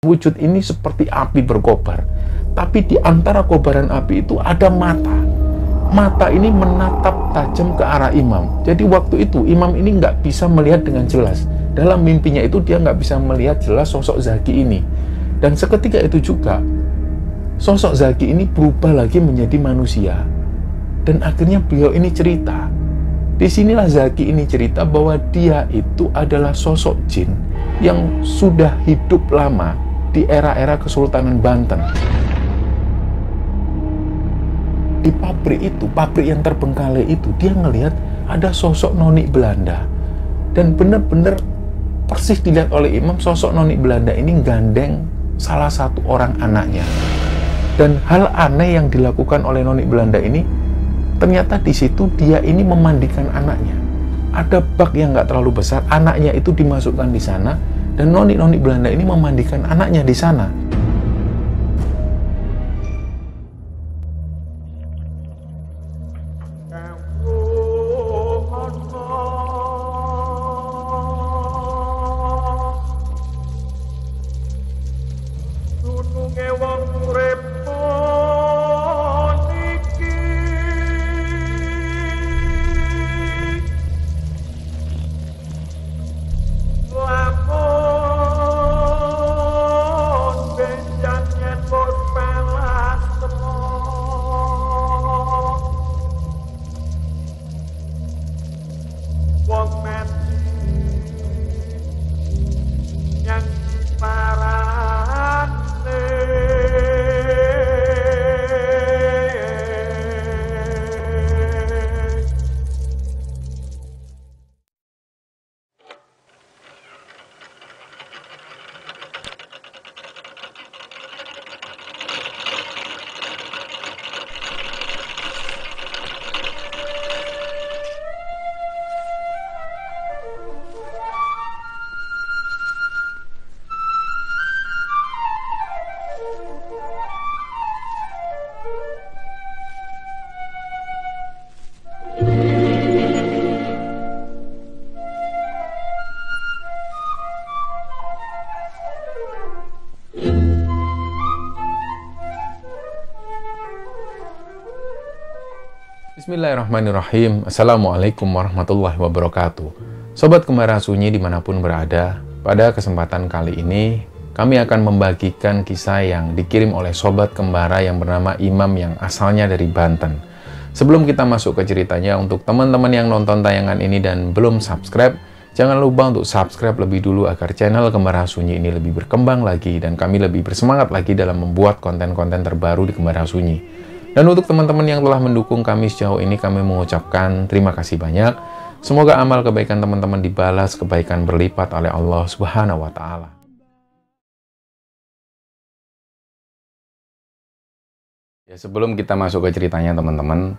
wujud ini seperti api berkobar. Tapi di antara kobaran api itu ada mata. Mata ini menatap tajam ke arah imam. Jadi waktu itu imam ini nggak bisa melihat dengan jelas. Dalam mimpinya itu dia nggak bisa melihat jelas sosok Zaki ini. Dan seketika itu juga, sosok Zaki ini berubah lagi menjadi manusia. Dan akhirnya beliau ini cerita. Disinilah Zaki ini cerita bahwa dia itu adalah sosok jin yang sudah hidup lama di era-era Kesultanan Banten. Di pabrik itu, pabrik yang terbengkalai itu, dia ngelihat ada sosok noni Belanda. Dan benar-benar persis dilihat oleh Imam, sosok noni Belanda ini gandeng salah satu orang anaknya. Dan hal aneh yang dilakukan oleh noni Belanda ini, ternyata di situ dia ini memandikan anaknya. Ada bak yang nggak terlalu besar, anaknya itu dimasukkan di sana, dan noni-noni Belanda ini memandikan anaknya di sana. Bismillahirrahmanirrahim. Assalamualaikum warahmatullahi wabarakatuh. Sobat Kembara Sunyi dimanapun berada, pada kesempatan kali ini kami akan membagikan kisah yang dikirim oleh sobat kembara yang bernama Imam yang asalnya dari Banten. Sebelum kita masuk ke ceritanya, untuk teman-teman yang nonton tayangan ini dan belum subscribe, jangan lupa untuk subscribe lebih dulu agar channel Kembara Sunyi ini lebih berkembang lagi dan kami lebih bersemangat lagi dalam membuat konten-konten terbaru di Kembara Sunyi. Dan untuk teman-teman yang telah mendukung kami sejauh ini, kami mengucapkan terima kasih banyak. Semoga amal kebaikan teman-teman dibalas kebaikan berlipat oleh Allah Subhanahu wa Ta'ala. Ya, sebelum kita masuk ke ceritanya, teman-teman,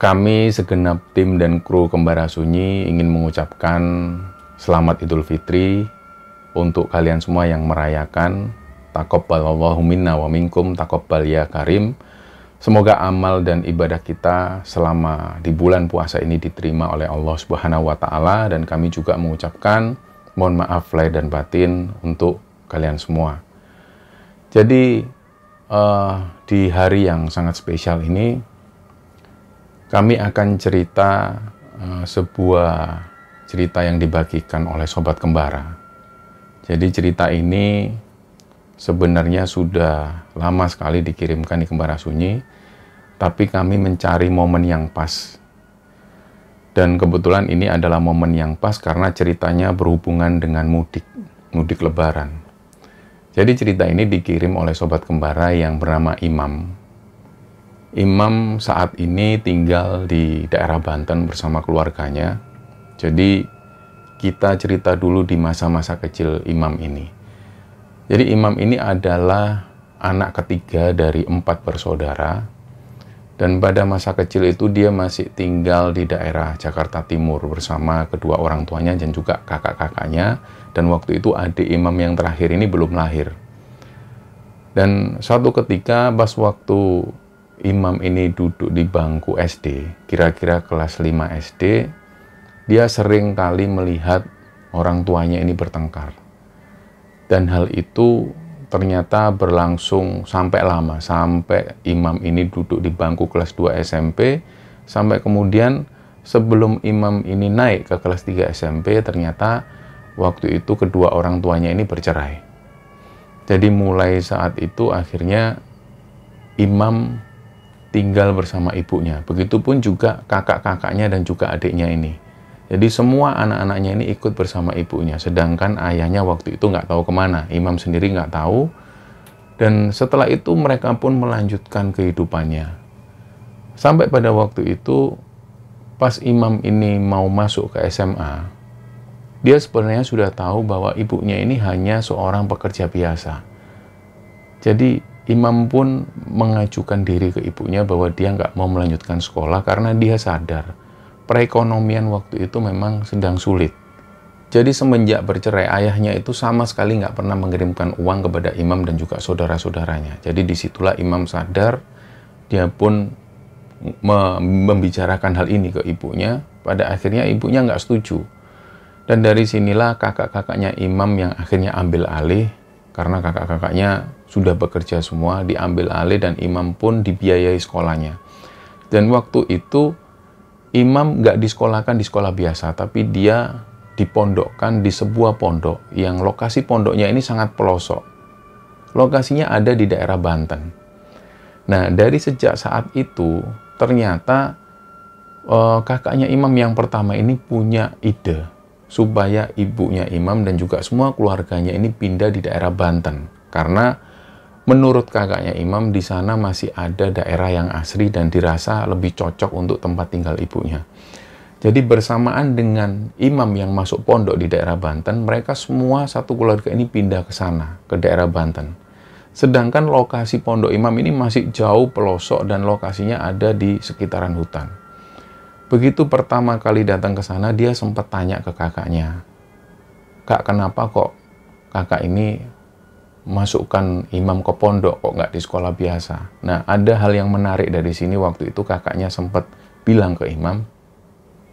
kami segenap tim dan kru Kembara Sunyi ingin mengucapkan selamat Idul Fitri untuk kalian semua yang merayakan. Takobbal Allahu minna wa minkum, takobbal ya karim. Semoga amal dan ibadah kita selama di bulan puasa ini diterima oleh Allah Subhanahu wa taala dan kami juga mengucapkan mohon maaf lahir dan batin untuk kalian semua. Jadi uh, di hari yang sangat spesial ini kami akan cerita uh, sebuah cerita yang dibagikan oleh sobat kembara. Jadi cerita ini sebenarnya sudah lama sekali dikirimkan di Kembara Sunyi, tapi kami mencari momen yang pas. Dan kebetulan ini adalah momen yang pas karena ceritanya berhubungan dengan mudik, mudik lebaran. Jadi cerita ini dikirim oleh sobat kembara yang bernama Imam. Imam saat ini tinggal di daerah Banten bersama keluarganya. Jadi kita cerita dulu di masa-masa kecil Imam ini. Jadi Imam ini adalah anak ketiga dari empat bersaudara dan pada masa kecil itu dia masih tinggal di daerah Jakarta Timur bersama kedua orang tuanya dan juga kakak-kakaknya dan waktu itu adik Imam yang terakhir ini belum lahir. Dan suatu ketika pas waktu Imam ini duduk di bangku SD, kira-kira kelas 5 SD, dia sering kali melihat orang tuanya ini bertengkar dan hal itu ternyata berlangsung sampai lama, sampai imam ini duduk di bangku kelas 2 SMP, sampai kemudian sebelum imam ini naik ke kelas 3 SMP, ternyata waktu itu kedua orang tuanya ini bercerai. Jadi mulai saat itu akhirnya imam tinggal bersama ibunya. Begitupun juga kakak-kakaknya dan juga adiknya ini. Jadi semua anak-anaknya ini ikut bersama ibunya, sedangkan ayahnya waktu itu nggak tahu kemana. Imam sendiri nggak tahu. Dan setelah itu mereka pun melanjutkan kehidupannya. Sampai pada waktu itu, pas Imam ini mau masuk ke SMA, dia sebenarnya sudah tahu bahwa ibunya ini hanya seorang pekerja biasa. Jadi Imam pun mengajukan diri ke ibunya bahwa dia nggak mau melanjutkan sekolah karena dia sadar perekonomian waktu itu memang sedang sulit. Jadi semenjak bercerai ayahnya itu sama sekali nggak pernah mengirimkan uang kepada imam dan juga saudara-saudaranya. Jadi disitulah imam sadar dia pun membicarakan hal ini ke ibunya. Pada akhirnya ibunya nggak setuju. Dan dari sinilah kakak-kakaknya imam yang akhirnya ambil alih karena kakak-kakaknya sudah bekerja semua diambil alih dan imam pun dibiayai sekolahnya. Dan waktu itu imam nggak disekolahkan di sekolah biasa, tapi dia dipondokkan di sebuah pondok yang lokasi pondoknya ini sangat pelosok. Lokasinya ada di daerah Banten. Nah, dari sejak saat itu, ternyata eh, kakaknya imam yang pertama ini punya ide supaya ibunya imam dan juga semua keluarganya ini pindah di daerah Banten. Karena Menurut kakaknya Imam, di sana masih ada daerah yang asri dan dirasa lebih cocok untuk tempat tinggal ibunya. Jadi bersamaan dengan imam yang masuk pondok di daerah Banten, mereka semua satu keluarga ini pindah ke sana, ke daerah Banten. Sedangkan lokasi pondok imam ini masih jauh pelosok dan lokasinya ada di sekitaran hutan. Begitu pertama kali datang ke sana, dia sempat tanya ke kakaknya, Kak, kenapa kok kakak ini masukkan imam ke pondok kok nggak di sekolah biasa. Nah, ada hal yang menarik dari sini waktu itu kakaknya sempat bilang ke imam,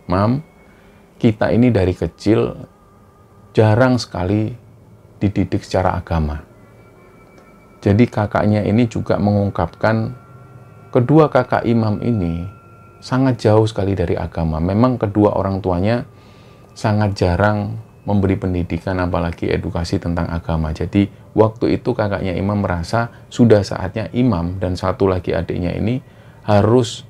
"Mam, kita ini dari kecil jarang sekali dididik secara agama." Jadi kakaknya ini juga mengungkapkan kedua kakak imam ini sangat jauh sekali dari agama. Memang kedua orang tuanya sangat jarang memberi pendidikan apalagi edukasi tentang agama. Jadi waktu itu kakaknya imam merasa sudah saatnya imam dan satu lagi adiknya ini harus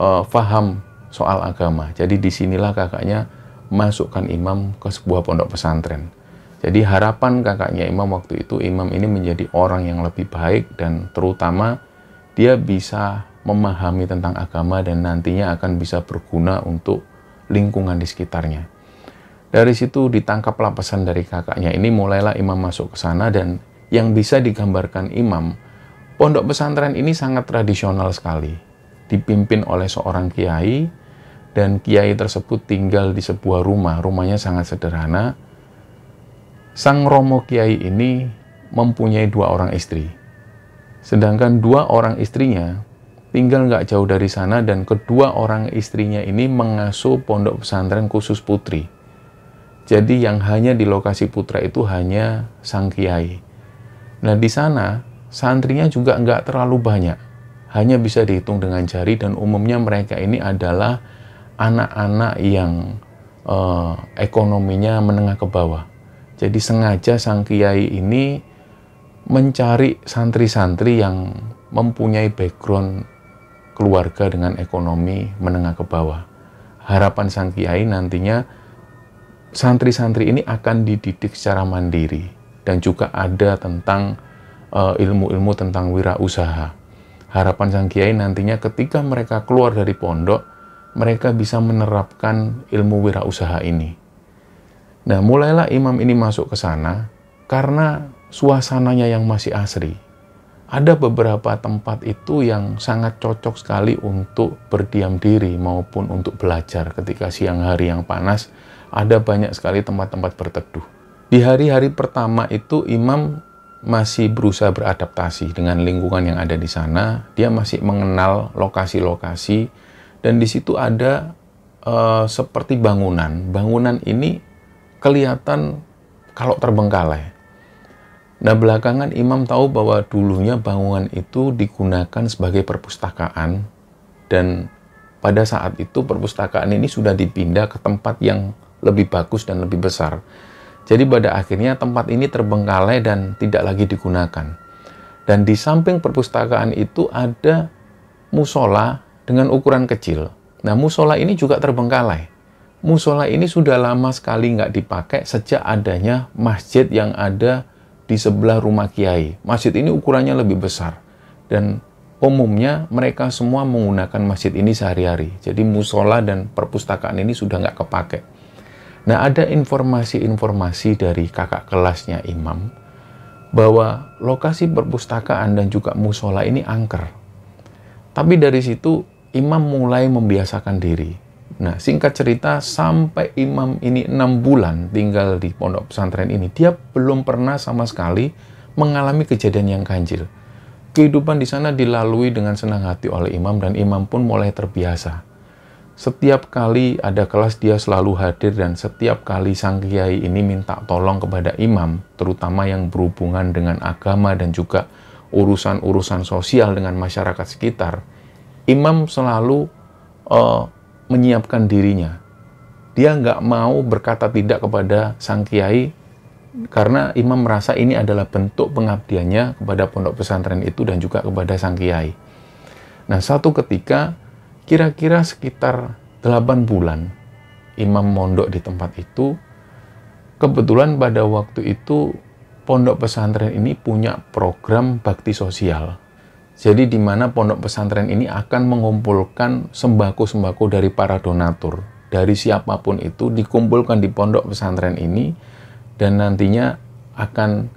uh, faham soal agama. Jadi disinilah kakaknya masukkan imam ke sebuah pondok pesantren. Jadi harapan kakaknya imam waktu itu imam ini menjadi orang yang lebih baik dan terutama dia bisa memahami tentang agama dan nantinya akan bisa berguna untuk lingkungan di sekitarnya. Dari situ ditangkaplah pesan dari kakaknya ini mulailah imam masuk ke sana dan yang bisa digambarkan imam, pondok pesantren ini sangat tradisional sekali. Dipimpin oleh seorang kiai dan kiai tersebut tinggal di sebuah rumah, rumahnya sangat sederhana. Sang Romo Kiai ini mempunyai dua orang istri. Sedangkan dua orang istrinya tinggal nggak jauh dari sana dan kedua orang istrinya ini mengasuh pondok pesantren khusus putri. Jadi yang hanya di lokasi putra itu hanya sang kiai. Nah di sana santrinya juga nggak terlalu banyak, hanya bisa dihitung dengan jari dan umumnya mereka ini adalah anak-anak yang eh, ekonominya menengah ke bawah. Jadi sengaja sang kiai ini mencari santri-santri yang mempunyai background keluarga dengan ekonomi menengah ke bawah. Harapan sang kiai nantinya santri-santri ini akan dididik secara mandiri dan juga ada tentang eh, ilmu-ilmu uh, tentang wirausaha. Harapan Sang Kiai nantinya ketika mereka keluar dari pondok, mereka bisa menerapkan ilmu wirausaha ini. Nah, mulailah imam ini masuk ke sana karena suasananya yang masih asri. Ada beberapa tempat itu yang sangat cocok sekali untuk berdiam diri maupun untuk belajar ketika siang hari yang panas ada banyak sekali tempat-tempat berteduh. Di hari-hari pertama itu imam masih berusaha beradaptasi dengan lingkungan yang ada di sana. Dia masih mengenal lokasi-lokasi dan di situ ada uh, seperti bangunan. Bangunan ini kelihatan kalau terbengkalai. Nah, belakangan Imam tahu bahwa dulunya bangunan itu digunakan sebagai perpustakaan dan pada saat itu perpustakaan ini sudah dipindah ke tempat yang lebih bagus dan lebih besar. Jadi pada akhirnya tempat ini terbengkalai dan tidak lagi digunakan. Dan di samping perpustakaan itu ada musola dengan ukuran kecil. Nah musola ini juga terbengkalai. Musola ini sudah lama sekali nggak dipakai sejak adanya masjid yang ada di sebelah rumah kiai. Masjid ini ukurannya lebih besar dan umumnya mereka semua menggunakan masjid ini sehari-hari. Jadi musola dan perpustakaan ini sudah nggak kepakai. Nah, ada informasi-informasi dari kakak kelasnya Imam bahwa lokasi perpustakaan dan juga musola ini angker. Tapi dari situ Imam mulai membiasakan diri. Nah, singkat cerita sampai Imam ini enam bulan tinggal di pondok pesantren ini, dia belum pernah sama sekali mengalami kejadian yang ganjil. Kehidupan di sana dilalui dengan senang hati oleh Imam dan Imam pun mulai terbiasa setiap kali ada kelas dia selalu hadir dan setiap kali sang kiai ini minta tolong kepada imam, terutama yang berhubungan dengan agama dan juga urusan-urusan sosial dengan masyarakat sekitar, imam selalu uh, menyiapkan dirinya. Dia nggak mau berkata tidak kepada sang kiai karena imam merasa ini adalah bentuk pengabdiannya kepada pondok pesantren itu dan juga kepada sang kiai. Nah, satu ketika Kira-kira sekitar 8 bulan imam mondok di tempat itu. Kebetulan pada waktu itu pondok pesantren ini punya program bakti sosial. Jadi di mana pondok pesantren ini akan mengumpulkan sembako-sembako dari para donatur, dari siapapun itu dikumpulkan di pondok pesantren ini dan nantinya akan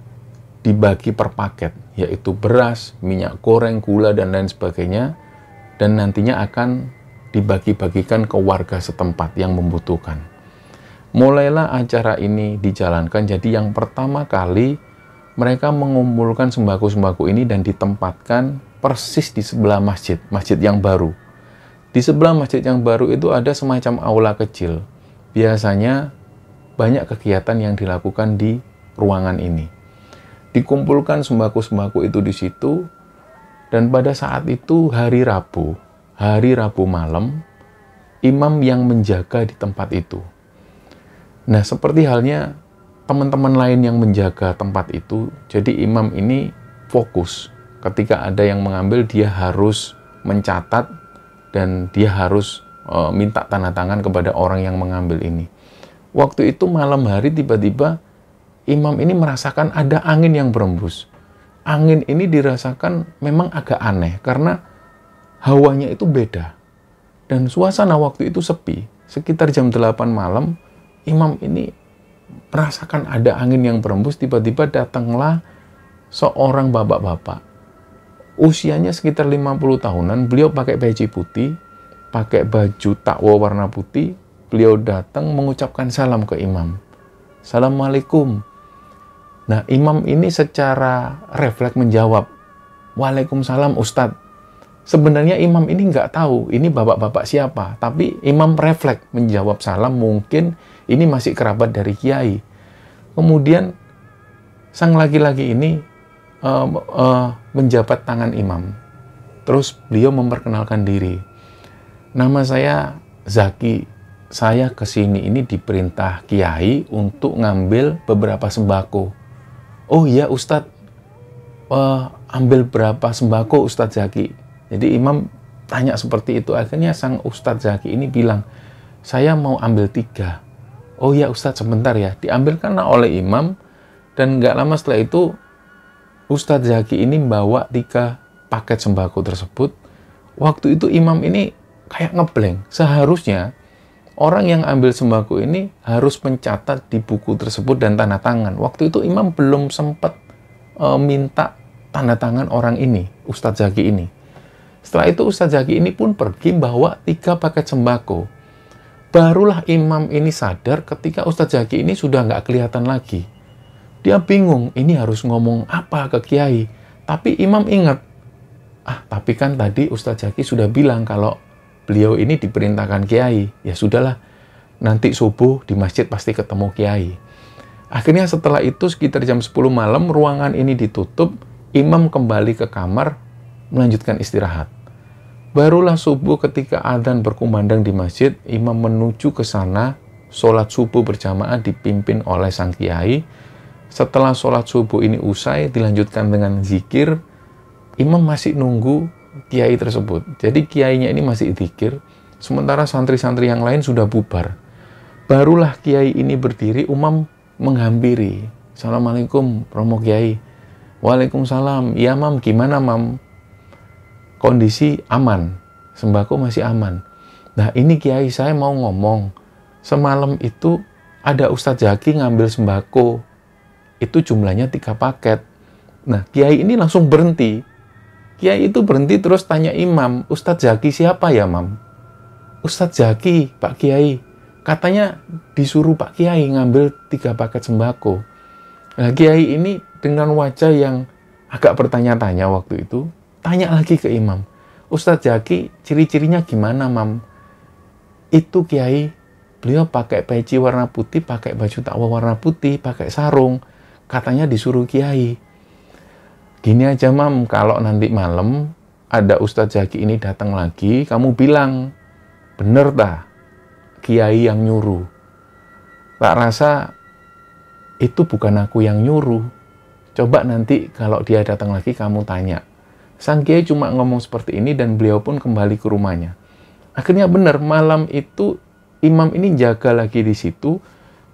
dibagi per paket, yaitu beras, minyak goreng, gula, dan lain sebagainya dan nantinya akan dibagi-bagikan ke warga setempat yang membutuhkan. Mulailah acara ini dijalankan. Jadi yang pertama kali mereka mengumpulkan sembako-sembako ini dan ditempatkan persis di sebelah masjid, masjid yang baru. Di sebelah masjid yang baru itu ada semacam aula kecil. Biasanya banyak kegiatan yang dilakukan di ruangan ini. Dikumpulkan sembako-sembako itu di situ, dan pada saat itu hari Rabu, hari Rabu malam, imam yang menjaga di tempat itu. Nah, seperti halnya teman-teman lain yang menjaga tempat itu, jadi imam ini fokus. Ketika ada yang mengambil, dia harus mencatat dan dia harus e, minta tanda tangan kepada orang yang mengambil ini. Waktu itu malam hari tiba-tiba imam ini merasakan ada angin yang berembus angin ini dirasakan memang agak aneh karena hawanya itu beda. Dan suasana waktu itu sepi. Sekitar jam 8 malam, imam ini merasakan ada angin yang berembus, tiba-tiba datanglah seorang bapak-bapak. Usianya sekitar 50 tahunan, beliau pakai peci putih, pakai baju takwa warna putih, beliau datang mengucapkan salam ke imam. Assalamualaikum. Nah, imam ini secara refleks menjawab, Waalaikumsalam Ustadz. Sebenarnya imam ini nggak tahu ini bapak-bapak siapa, tapi imam refleks menjawab salam mungkin ini masih kerabat dari kiai. Kemudian sang laki-laki ini uh, uh, menjabat tangan imam. Terus beliau memperkenalkan diri. Nama saya Zaki. Saya kesini ini diperintah kiai untuk ngambil beberapa sembako oh iya Ustad uh, eh, ambil berapa sembako Ustadz Zaki jadi imam tanya seperti itu akhirnya sang Ustadz Zaki ini bilang saya mau ambil tiga oh iya Ustadz sebentar ya karena oleh imam dan nggak lama setelah itu Ustadz Zaki ini bawa tiga paket sembako tersebut waktu itu imam ini kayak ngebleng seharusnya orang yang ambil sembako ini harus mencatat di buku tersebut dan tanda tangan. Waktu itu imam belum sempat e, minta tanda tangan orang ini, Ustadz Zaki ini. Setelah itu Ustadz Zaki ini pun pergi bawa tiga paket sembako. Barulah imam ini sadar ketika Ustadz Zaki ini sudah nggak kelihatan lagi. Dia bingung, ini harus ngomong apa ke Kiai. Tapi imam ingat, ah tapi kan tadi Ustadz Zaki sudah bilang kalau beliau ini diperintahkan kiai. Ya sudahlah, nanti subuh di masjid pasti ketemu kiai. Akhirnya setelah itu sekitar jam 10 malam ruangan ini ditutup, imam kembali ke kamar melanjutkan istirahat. Barulah subuh ketika adzan berkumandang di masjid, imam menuju ke sana, sholat subuh berjamaah dipimpin oleh sang kiai. Setelah sholat subuh ini usai, dilanjutkan dengan zikir, imam masih nunggu kiai tersebut. Jadi kiainya ini masih zikir, sementara santri-santri yang lain sudah bubar. Barulah kiai ini berdiri, umam menghampiri. Assalamualaikum, Romo Kiai. Waalaikumsalam. Ya, Mam, gimana, Mam? Kondisi aman. Sembako masih aman. Nah, ini Kiai saya mau ngomong. Semalam itu ada Ustadz Zaki ngambil sembako. Itu jumlahnya tiga paket. Nah, Kiai ini langsung berhenti. Kiai itu berhenti terus tanya imam, Ustadz Zaki siapa ya, Mam? Ustadz Zaki, Pak Kiai. Katanya disuruh Pak Kiai ngambil tiga paket sembako. Nah, Kiai ini dengan wajah yang agak bertanya-tanya waktu itu, tanya lagi ke imam, Ustadz Zaki ciri-cirinya gimana, Mam? Itu Kiai, beliau pakai peci warna putih, pakai baju takwa warna putih, pakai sarung, katanya disuruh Kiai gini aja mam, kalau nanti malam ada Ustadz Jaki ini datang lagi, kamu bilang, bener tak? Kiai yang nyuruh. Tak rasa itu bukan aku yang nyuruh. Coba nanti kalau dia datang lagi kamu tanya. Sang Kiai cuma ngomong seperti ini dan beliau pun kembali ke rumahnya. Akhirnya bener malam itu imam ini jaga lagi di situ.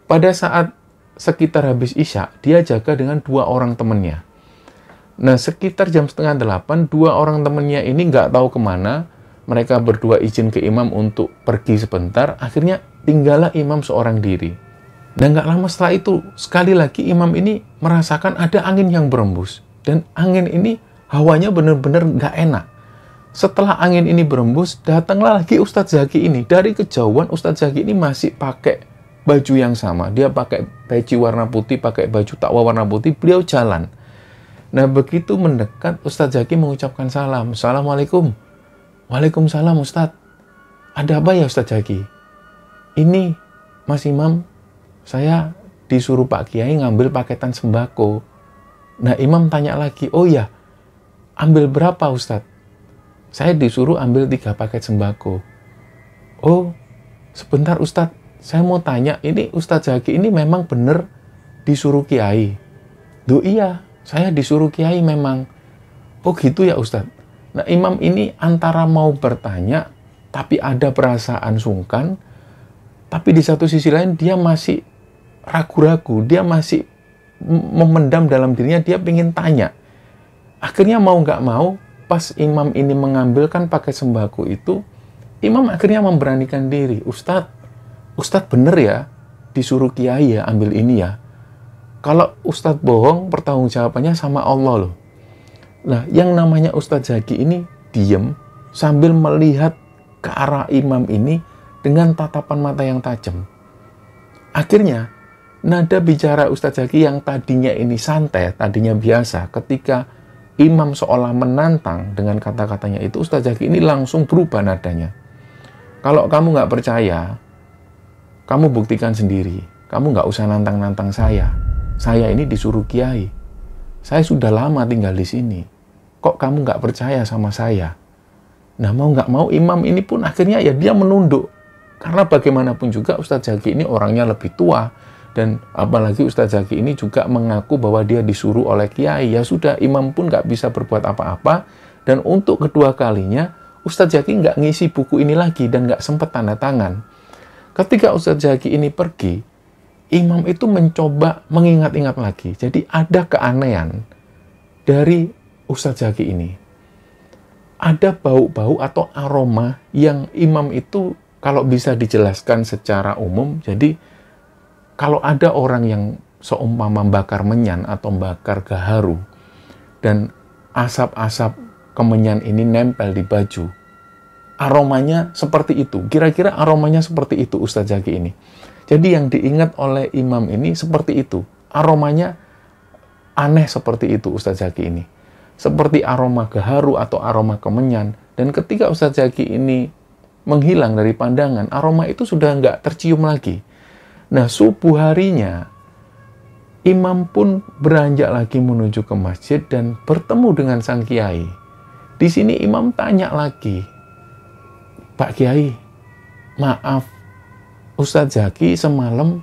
Pada saat sekitar habis Isya, dia jaga dengan dua orang temennya. Nah, sekitar jam setengah delapan, dua orang temennya ini nggak tahu kemana. Mereka berdua izin ke imam untuk pergi sebentar. Akhirnya tinggallah imam seorang diri. Dan nggak lama setelah itu, sekali lagi imam ini merasakan ada angin yang berembus. Dan angin ini hawanya benar-benar nggak enak. Setelah angin ini berembus, datanglah lagi Ustadz Zaki ini. Dari kejauhan Ustadz Zaki ini masih pakai baju yang sama. Dia pakai peci warna putih, pakai baju takwa warna putih. Beliau jalan Nah begitu mendekat Ustadz Zaki mengucapkan salam. Assalamualaikum. Waalaikumsalam Ustadz. Ada apa ya Ustadz Zaki? Ini Mas Imam saya disuruh Pak Kiai ngambil paketan sembako. Nah Imam tanya lagi, oh ya ambil berapa Ustadz? Saya disuruh ambil tiga paket sembako. Oh sebentar Ustadz, saya mau tanya ini Ustadz Zaki ini memang benar disuruh Kiai? Duh iya, saya disuruh kiai memang. Oh gitu ya Ustadz. Nah imam ini antara mau bertanya, tapi ada perasaan sungkan, tapi di satu sisi lain dia masih ragu-ragu, dia masih memendam dalam dirinya, dia ingin tanya. Akhirnya mau nggak mau, pas imam ini mengambilkan pakai sembako itu, imam akhirnya memberanikan diri. Ustadz, Ustadz bener ya, disuruh kiai ya ambil ini ya. Kalau Ustadz bohong, pertanggung jawabannya sama Allah loh. Nah, yang namanya Ustadz Zaki ini diem sambil melihat ke arah imam ini dengan tatapan mata yang tajam. Akhirnya, nada bicara Ustadz Zaki yang tadinya ini santai, tadinya biasa, ketika imam seolah menantang dengan kata-katanya itu, Ustadz Zaki ini langsung berubah nadanya. Kalau kamu nggak percaya, kamu buktikan sendiri. Kamu nggak usah nantang-nantang saya saya ini disuruh kiai. Saya sudah lama tinggal di sini. Kok kamu nggak percaya sama saya? Nah mau nggak mau imam ini pun akhirnya ya dia menunduk. Karena bagaimanapun juga Ustadz Zaki ini orangnya lebih tua. Dan apalagi Ustadz Zaki ini juga mengaku bahwa dia disuruh oleh kiai. Ya sudah imam pun nggak bisa berbuat apa-apa. Dan untuk kedua kalinya Ustadz Zaki nggak ngisi buku ini lagi dan nggak sempat tanda tangan. Ketika Ustadz Zaki ini pergi, imam itu mencoba mengingat-ingat lagi. Jadi ada keanehan dari Ustadz Zaki ini. Ada bau-bau atau aroma yang imam itu kalau bisa dijelaskan secara umum, jadi kalau ada orang yang seumpama bakar menyan atau bakar gaharu, dan asap-asap kemenyan ini nempel di baju, aromanya seperti itu. Kira-kira aromanya seperti itu Ustadz Zaki ini. Jadi yang diingat oleh imam ini seperti itu. Aromanya aneh seperti itu Ustadz Zaki ini. Seperti aroma gaharu atau aroma kemenyan. Dan ketika Ustadz Zaki ini menghilang dari pandangan, aroma itu sudah nggak tercium lagi. Nah, subuh harinya, imam pun beranjak lagi menuju ke masjid dan bertemu dengan sang kiai. Di sini imam tanya lagi, Pak Kiai, maaf, Ustadz Zaki semalam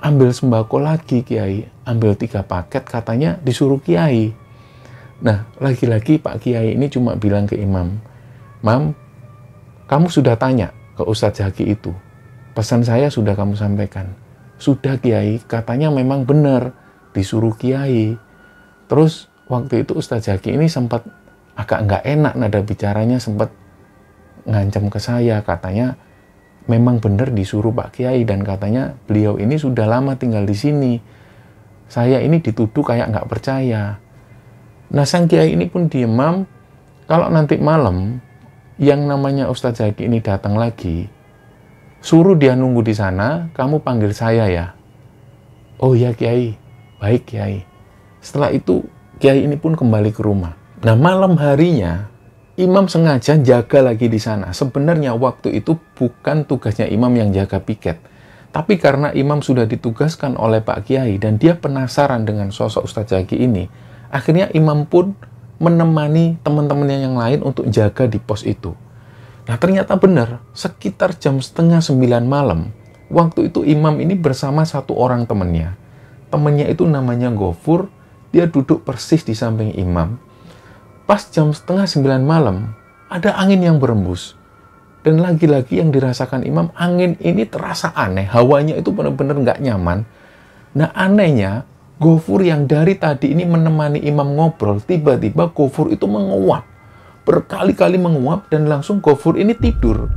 ambil sembako lagi Kiai, ambil tiga paket katanya disuruh Kiai. Nah, lagi-lagi Pak Kiai ini cuma bilang ke Imam, Mam, kamu sudah tanya ke Ustadz Zaki itu, pesan saya sudah kamu sampaikan. Sudah Kiai, katanya memang benar disuruh Kiai. Terus waktu itu Ustadz Zaki ini sempat agak nggak enak nada bicaranya sempat ngancam ke saya katanya memang benar disuruh Pak Kiai dan katanya beliau ini sudah lama tinggal di sini. Saya ini dituduh kayak nggak percaya. Nah sang Kiai ini pun diemam. Kalau nanti malam yang namanya Ustadz Zaki ini datang lagi, suruh dia nunggu di sana, kamu panggil saya ya. Oh ya Kiai, baik Kiai. Setelah itu Kiai ini pun kembali ke rumah. Nah malam harinya imam sengaja jaga lagi di sana. Sebenarnya waktu itu bukan tugasnya imam yang jaga piket. Tapi karena imam sudah ditugaskan oleh Pak Kiai dan dia penasaran dengan sosok Ustadz Jaki ini, akhirnya imam pun menemani teman-temannya yang lain untuk jaga di pos itu. Nah ternyata benar, sekitar jam setengah sembilan malam, waktu itu imam ini bersama satu orang temannya. Temannya itu namanya Gofur, dia duduk persis di samping imam Pas jam setengah sembilan malam, ada angin yang berembus. Dan lagi-lagi yang dirasakan Imam, angin ini terasa aneh. Hawanya itu benar-benar nggak nyaman. Nah anehnya, Gofur yang dari tadi ini menemani Imam ngobrol, tiba-tiba Gofur itu menguap. Berkali-kali menguap dan langsung Gofur ini tidur.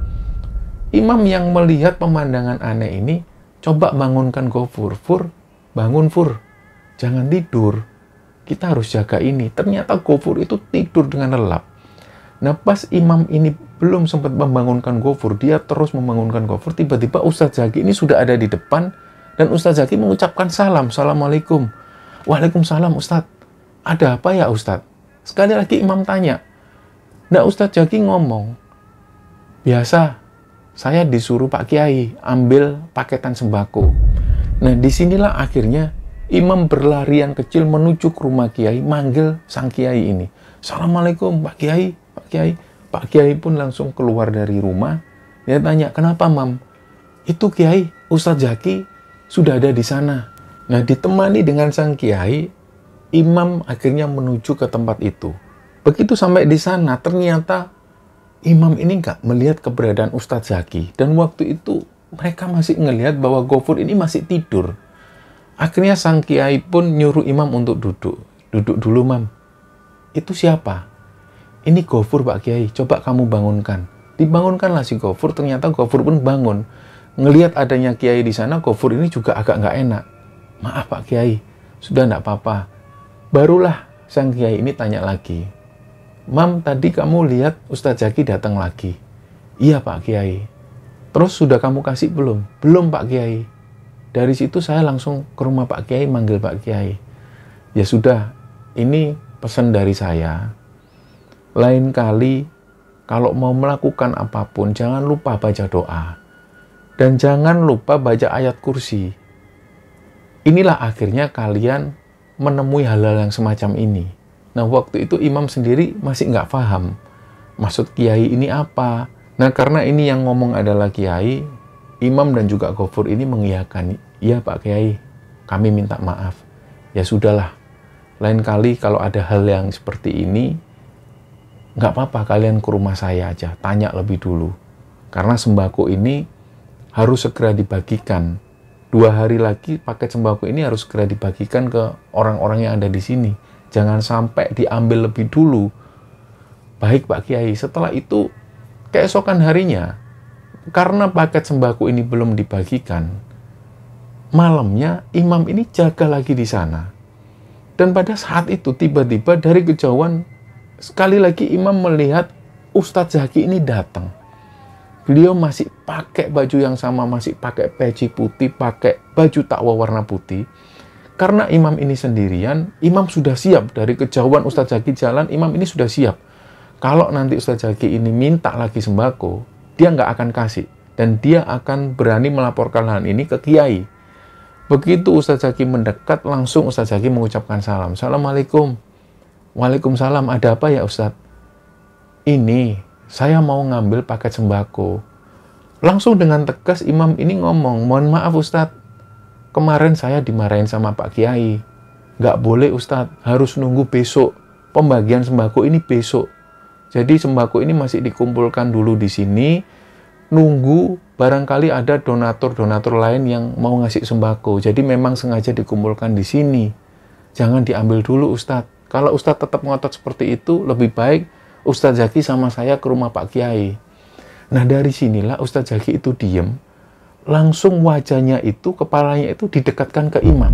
Imam yang melihat pemandangan aneh ini, coba bangunkan Gofur. Fur, bangun Fur. Jangan tidur kita harus jaga ini. Ternyata Gofur itu tidur dengan lelap. Nah, pas imam ini belum sempat membangunkan Gofur, dia terus membangunkan Gofur. Tiba-tiba Ustaz Zaki ini sudah ada di depan dan Ustaz Zaki mengucapkan salam, Assalamualaikum. Waalaikumsalam Ustaz. Ada apa ya Ustaz? Sekali lagi imam tanya. Nah, Ustaz Zaki ngomong, biasa saya disuruh Pak Kiai ambil paketan sembako. Nah, disinilah akhirnya Imam berlarian kecil menuju ke rumah Kiai, manggil sang Kiai ini. Assalamualaikum Pak Kiai, Pak Kiai. Pak Kiai pun langsung keluar dari rumah. Dia tanya, kenapa Mam? Itu Kiai, Ustadz Zaki sudah ada di sana. Nah, ditemani dengan sang Kiai, Imam akhirnya menuju ke tempat itu. Begitu sampai di sana, ternyata Imam ini nggak melihat keberadaan Ustadz Zaki. Dan waktu itu mereka masih ngelihat bahwa Gofur ini masih tidur. Akhirnya sang kiai pun nyuruh imam untuk duduk. Duduk dulu, Mam. Itu siapa? Ini Gofur, Pak Kiai. Coba kamu bangunkan. Dibangunkanlah si Gofur. Ternyata Gofur pun bangun. Ngeliat adanya kiai di sana, Gofur ini juga agak nggak enak. Maaf, Pak Kiai. Sudah nggak apa-apa. Barulah sang kiai ini tanya lagi. Mam, tadi kamu lihat Ustadz Jaki datang lagi. Iya, Pak Kiai. Terus sudah kamu kasih belum? Belum, Pak Kiai. Dari situ saya langsung ke rumah Pak Kiai, manggil Pak Kiai. Ya sudah, ini pesan dari saya. Lain kali kalau mau melakukan apapun jangan lupa baca doa. Dan jangan lupa baca ayat kursi. Inilah akhirnya kalian menemui hal-hal yang semacam ini. Nah waktu itu imam sendiri masih nggak paham. Maksud kiai ini apa? Nah karena ini yang ngomong adalah kiai, Imam dan juga Gofur ini mengiyakan, ya Pak Kiai, kami minta maaf." Ya sudahlah. Lain kali kalau ada hal yang seperti ini, nggak apa-apa kalian ke rumah saya aja, tanya lebih dulu. Karena sembako ini harus segera dibagikan. Dua hari lagi paket sembako ini harus segera dibagikan ke orang-orang yang ada di sini. Jangan sampai diambil lebih dulu. Baik Pak Kiai, setelah itu keesokan harinya karena paket sembako ini belum dibagikan, malamnya imam ini jaga lagi di sana. Dan pada saat itu tiba-tiba dari kejauhan sekali lagi imam melihat Ustadz Zaki ini datang. Beliau masih pakai baju yang sama, masih pakai peci putih, pakai baju takwa warna putih. Karena imam ini sendirian, imam sudah siap. Dari kejauhan Ustadz Zaki jalan, imam ini sudah siap. Kalau nanti Ustadz Zaki ini minta lagi sembako, dia nggak akan kasih. Dan dia akan berani melaporkan hal ini ke kiai. Begitu Ustadz Zaki mendekat, langsung Ustadz Zaki mengucapkan salam. Assalamualaikum. Waalaikumsalam. Ada apa ya Ustadz? Ini, saya mau ngambil paket sembako. Langsung dengan tegas imam ini ngomong, mohon maaf Ustadz, kemarin saya dimarahin sama Pak Kiai. Nggak boleh Ustadz, harus nunggu besok. Pembagian sembako ini besok. Jadi sembako ini masih dikumpulkan dulu di sini, nunggu barangkali ada donatur-donatur lain yang mau ngasih sembako. Jadi memang sengaja dikumpulkan di sini. Jangan diambil dulu Ustadz. Kalau Ustadz tetap ngotot seperti itu, lebih baik Ustadz Zaki sama saya ke rumah Pak Kiai. Nah dari sinilah Ustadz Zaki itu diem, langsung wajahnya itu, kepalanya itu didekatkan ke imam.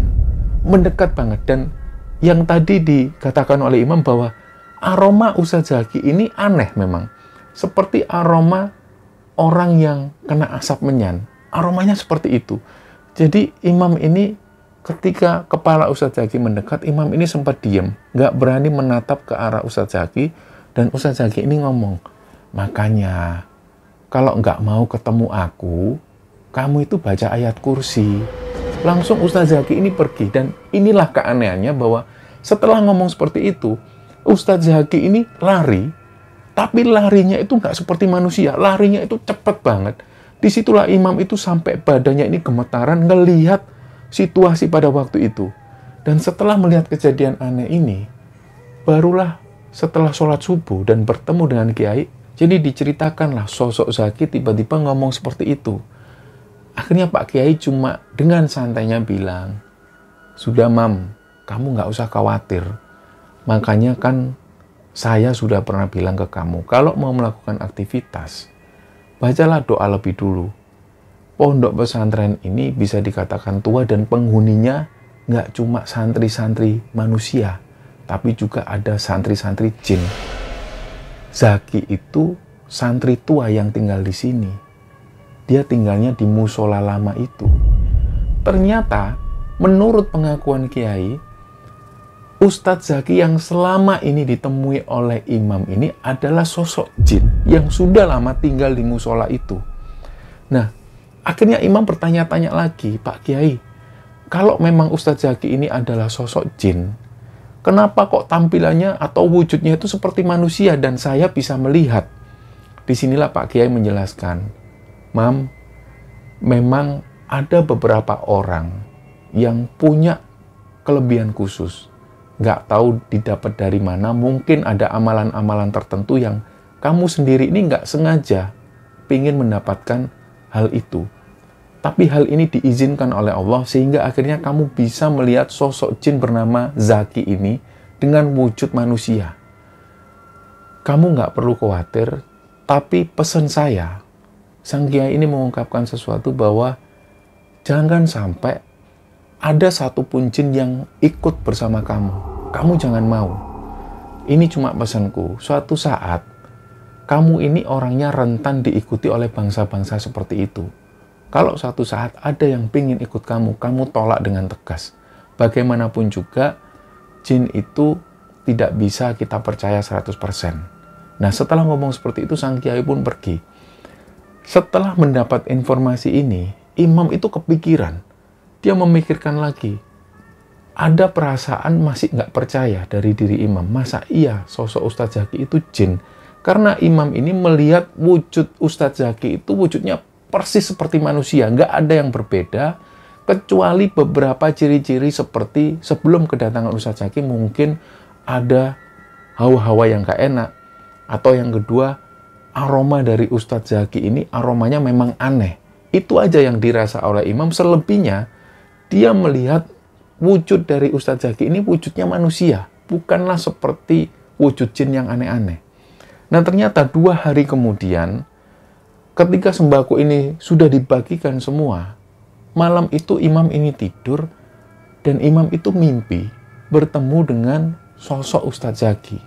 Mendekat banget. Dan yang tadi dikatakan oleh imam bahwa aroma usajaki ini aneh memang. Seperti aroma orang yang kena asap menyan. Aromanya seperti itu. Jadi imam ini ketika kepala usaha Zaki mendekat, imam ini sempat diam. Nggak berani menatap ke arah usaha Zaki. Dan usaha Zaki ini ngomong, makanya kalau nggak mau ketemu aku, kamu itu baca ayat kursi. Langsung Ustaz Zaki ini pergi. Dan inilah keanehannya bahwa setelah ngomong seperti itu, Ustadz Zaki ini lari, tapi larinya itu nggak seperti manusia. Larinya itu cepet banget. Disitulah imam itu sampai badannya ini gemetaran ngelihat situasi pada waktu itu. Dan setelah melihat kejadian aneh ini, barulah setelah sholat subuh dan bertemu dengan kiai, jadi diceritakanlah sosok Zaki tiba-tiba ngomong seperti itu. Akhirnya Pak Kiai cuma dengan santainya bilang, Sudah mam, kamu nggak usah khawatir. Makanya kan saya sudah pernah bilang ke kamu, kalau mau melakukan aktivitas, bacalah doa lebih dulu. Pondok pesantren ini bisa dikatakan tua dan penghuninya nggak cuma santri-santri manusia, tapi juga ada santri-santri jin. Zaki itu santri tua yang tinggal di sini. Dia tinggalnya di musola lama itu. Ternyata, menurut pengakuan Kiai, Ustadz Zaki yang selama ini ditemui oleh imam ini adalah sosok jin yang sudah lama tinggal di musola itu. Nah, akhirnya imam bertanya-tanya lagi, Pak Kiai, kalau memang Ustadz Zaki ini adalah sosok jin, kenapa kok tampilannya atau wujudnya itu seperti manusia dan saya bisa melihat? Disinilah Pak Kiai menjelaskan, Mam, memang ada beberapa orang yang punya kelebihan khusus nggak tahu didapat dari mana, mungkin ada amalan-amalan tertentu yang kamu sendiri ini nggak sengaja ingin mendapatkan hal itu. Tapi hal ini diizinkan oleh Allah sehingga akhirnya kamu bisa melihat sosok jin bernama Zaki ini dengan wujud manusia. Kamu nggak perlu khawatir, tapi pesan saya, Sang Kiai ini mengungkapkan sesuatu bahwa jangan sampai ada satu jin yang ikut bersama kamu. Kamu jangan mau. Ini cuma pesanku. Suatu saat, kamu ini orangnya rentan diikuti oleh bangsa-bangsa seperti itu. Kalau suatu saat ada yang pingin ikut kamu, kamu tolak dengan tegas. Bagaimanapun juga, jin itu tidak bisa kita percaya 100%. Nah, setelah ngomong seperti itu, Sang Kiai pun pergi. Setelah mendapat informasi ini, imam itu kepikiran dia memikirkan lagi, ada perasaan masih nggak percaya dari diri imam. Masa iya sosok Ustadz Zaki itu jin? Karena imam ini melihat wujud Ustadz Zaki itu wujudnya persis seperti manusia. Nggak ada yang berbeda, kecuali beberapa ciri-ciri seperti sebelum kedatangan Ustadz Zaki mungkin ada hawa-hawa yang gak enak. Atau yang kedua, aroma dari Ustadz Zaki ini aromanya memang aneh. Itu aja yang dirasa oleh imam. Selebihnya, dia melihat wujud dari Ustadz Zaki ini wujudnya manusia, bukanlah seperti wujud jin yang aneh-aneh. Nah ternyata dua hari kemudian, ketika sembako ini sudah dibagikan semua, malam itu imam ini tidur, dan imam itu mimpi bertemu dengan sosok Ustadz Zaki.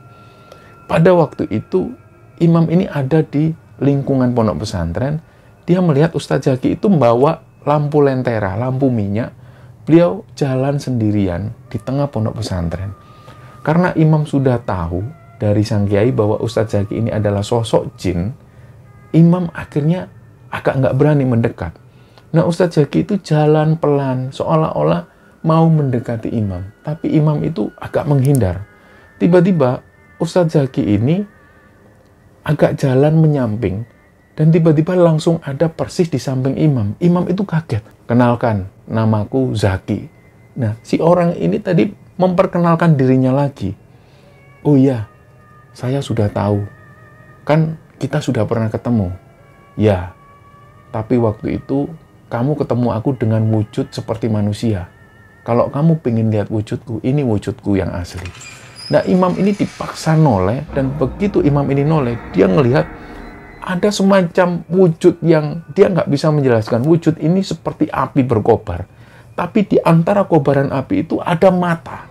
Pada waktu itu, imam ini ada di lingkungan pondok pesantren, dia melihat Ustadz Zaki itu membawa lampu lentera, lampu minyak, beliau jalan sendirian di tengah pondok pesantren. Karena imam sudah tahu dari sang kiai bahwa Ustadz Zaki ini adalah sosok jin, imam akhirnya agak nggak berani mendekat. Nah Ustadz Zaki itu jalan pelan, seolah-olah mau mendekati imam. Tapi imam itu agak menghindar. Tiba-tiba Ustadz Zaki ini agak jalan menyamping dan tiba-tiba langsung ada persis di samping imam. Imam itu kaget. Kenalkan, namaku Zaki. Nah, si orang ini tadi memperkenalkan dirinya lagi. Oh iya, saya sudah tahu. Kan kita sudah pernah ketemu. Ya, tapi waktu itu kamu ketemu aku dengan wujud seperti manusia. Kalau kamu pengen lihat wujudku, ini wujudku yang asli. Nah, imam ini dipaksa noleh dan begitu imam ini noleh, dia melihat ada semacam wujud yang dia nggak bisa menjelaskan. Wujud ini seperti api berkobar. Tapi di antara kobaran api itu ada mata.